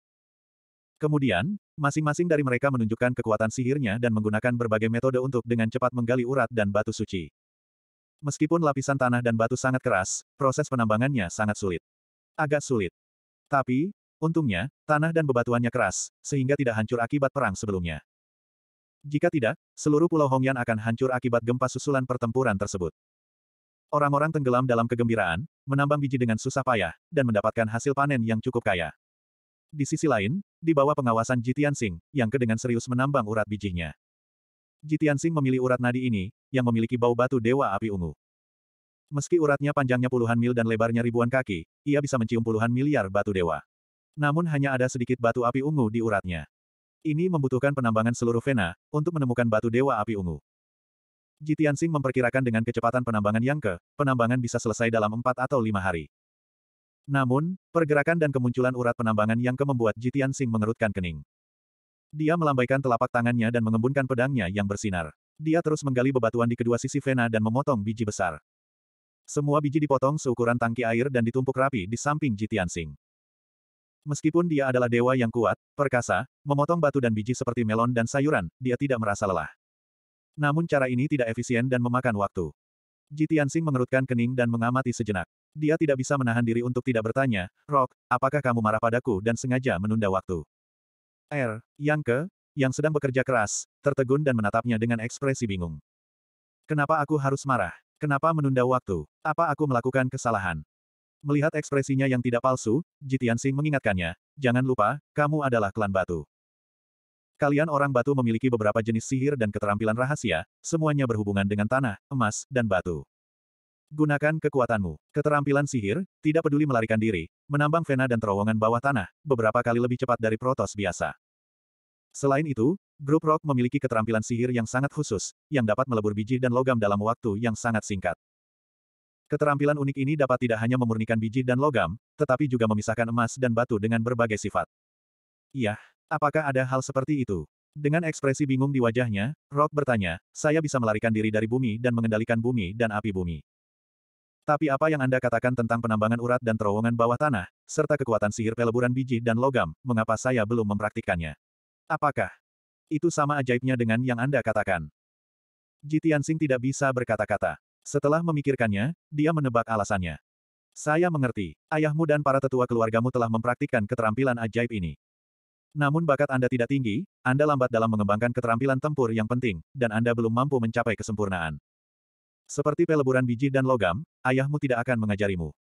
Kemudian, masing-masing dari mereka menunjukkan kekuatan sihirnya dan menggunakan berbagai metode untuk dengan cepat menggali urat dan batu suci. Meskipun lapisan tanah dan batu sangat keras, proses penambangannya sangat sulit. Agak sulit. Tapi, untungnya, tanah dan bebatuannya keras, sehingga tidak hancur akibat perang sebelumnya. Jika tidak, seluruh pulau Hongyan akan hancur akibat gempa susulan pertempuran tersebut. Orang-orang tenggelam dalam kegembiraan, menambang biji dengan susah payah, dan mendapatkan hasil panen yang cukup kaya. Di sisi lain, di bawah pengawasan Jitian Sing, yang ke dengan serius menambang urat bijinya. Jitian Sing memilih urat nadi ini, yang memiliki bau batu dewa api ungu. Meski uratnya panjangnya puluhan mil dan lebarnya ribuan kaki, ia bisa mencium puluhan miliar batu dewa. Namun hanya ada sedikit batu api ungu di uratnya. Ini membutuhkan penambangan seluruh vena, untuk menemukan batu dewa api ungu. Jitian Sing memperkirakan dengan kecepatan penambangan yang ke, penambangan bisa selesai dalam empat atau lima hari. Namun, pergerakan dan kemunculan urat penambangan yang ke membuat Jitian Sing mengerutkan kening. Dia melambaikan telapak tangannya dan mengembunkan pedangnya yang bersinar. Dia terus menggali bebatuan di kedua sisi vena dan memotong biji besar. Semua biji dipotong seukuran tangki air dan ditumpuk rapi di samping Jitian Sing. Meskipun dia adalah dewa yang kuat, perkasa, memotong batu dan biji seperti melon dan sayuran, dia tidak merasa lelah. Namun cara ini tidak efisien dan memakan waktu. Ji Tianxing mengerutkan kening dan mengamati sejenak. Dia tidak bisa menahan diri untuk tidak bertanya, Rock, apakah kamu marah padaku dan sengaja menunda waktu? R. Er, yang ke, yang sedang bekerja keras, tertegun dan menatapnya dengan ekspresi bingung. Kenapa aku harus marah? Kenapa menunda waktu? Apa aku melakukan kesalahan? Melihat ekspresinya yang tidak palsu, Jitian Jitiansing mengingatkannya, jangan lupa, kamu adalah klan batu. Kalian orang batu memiliki beberapa jenis sihir dan keterampilan rahasia, semuanya berhubungan dengan tanah, emas, dan batu. Gunakan kekuatanmu. Keterampilan sihir, tidak peduli melarikan diri, menambang vena dan terowongan bawah tanah, beberapa kali lebih cepat dari protos biasa. Selain itu, grup rock memiliki keterampilan sihir yang sangat khusus, yang dapat melebur biji dan logam dalam waktu yang sangat singkat. Keterampilan unik ini dapat tidak hanya memurnikan biji dan logam, tetapi juga memisahkan emas dan batu dengan berbagai sifat. Iya, apakah ada hal seperti itu? Dengan ekspresi bingung di wajahnya, Rock bertanya, saya bisa melarikan diri dari bumi dan mengendalikan bumi dan api bumi. Tapi apa yang Anda katakan tentang penambangan urat dan terowongan bawah tanah, serta kekuatan sihir peleburan biji dan logam, mengapa saya belum mempraktikkannya? Apakah itu sama ajaibnya dengan yang Anda katakan? Jitiansing tidak bisa berkata-kata. Setelah memikirkannya, dia menebak alasannya. Saya mengerti, ayahmu dan para tetua keluargamu telah mempraktikkan keterampilan ajaib ini. Namun bakat Anda tidak tinggi, Anda lambat dalam mengembangkan keterampilan tempur yang penting, dan Anda belum mampu mencapai kesempurnaan. Seperti peleburan biji dan logam, ayahmu tidak akan mengajarimu.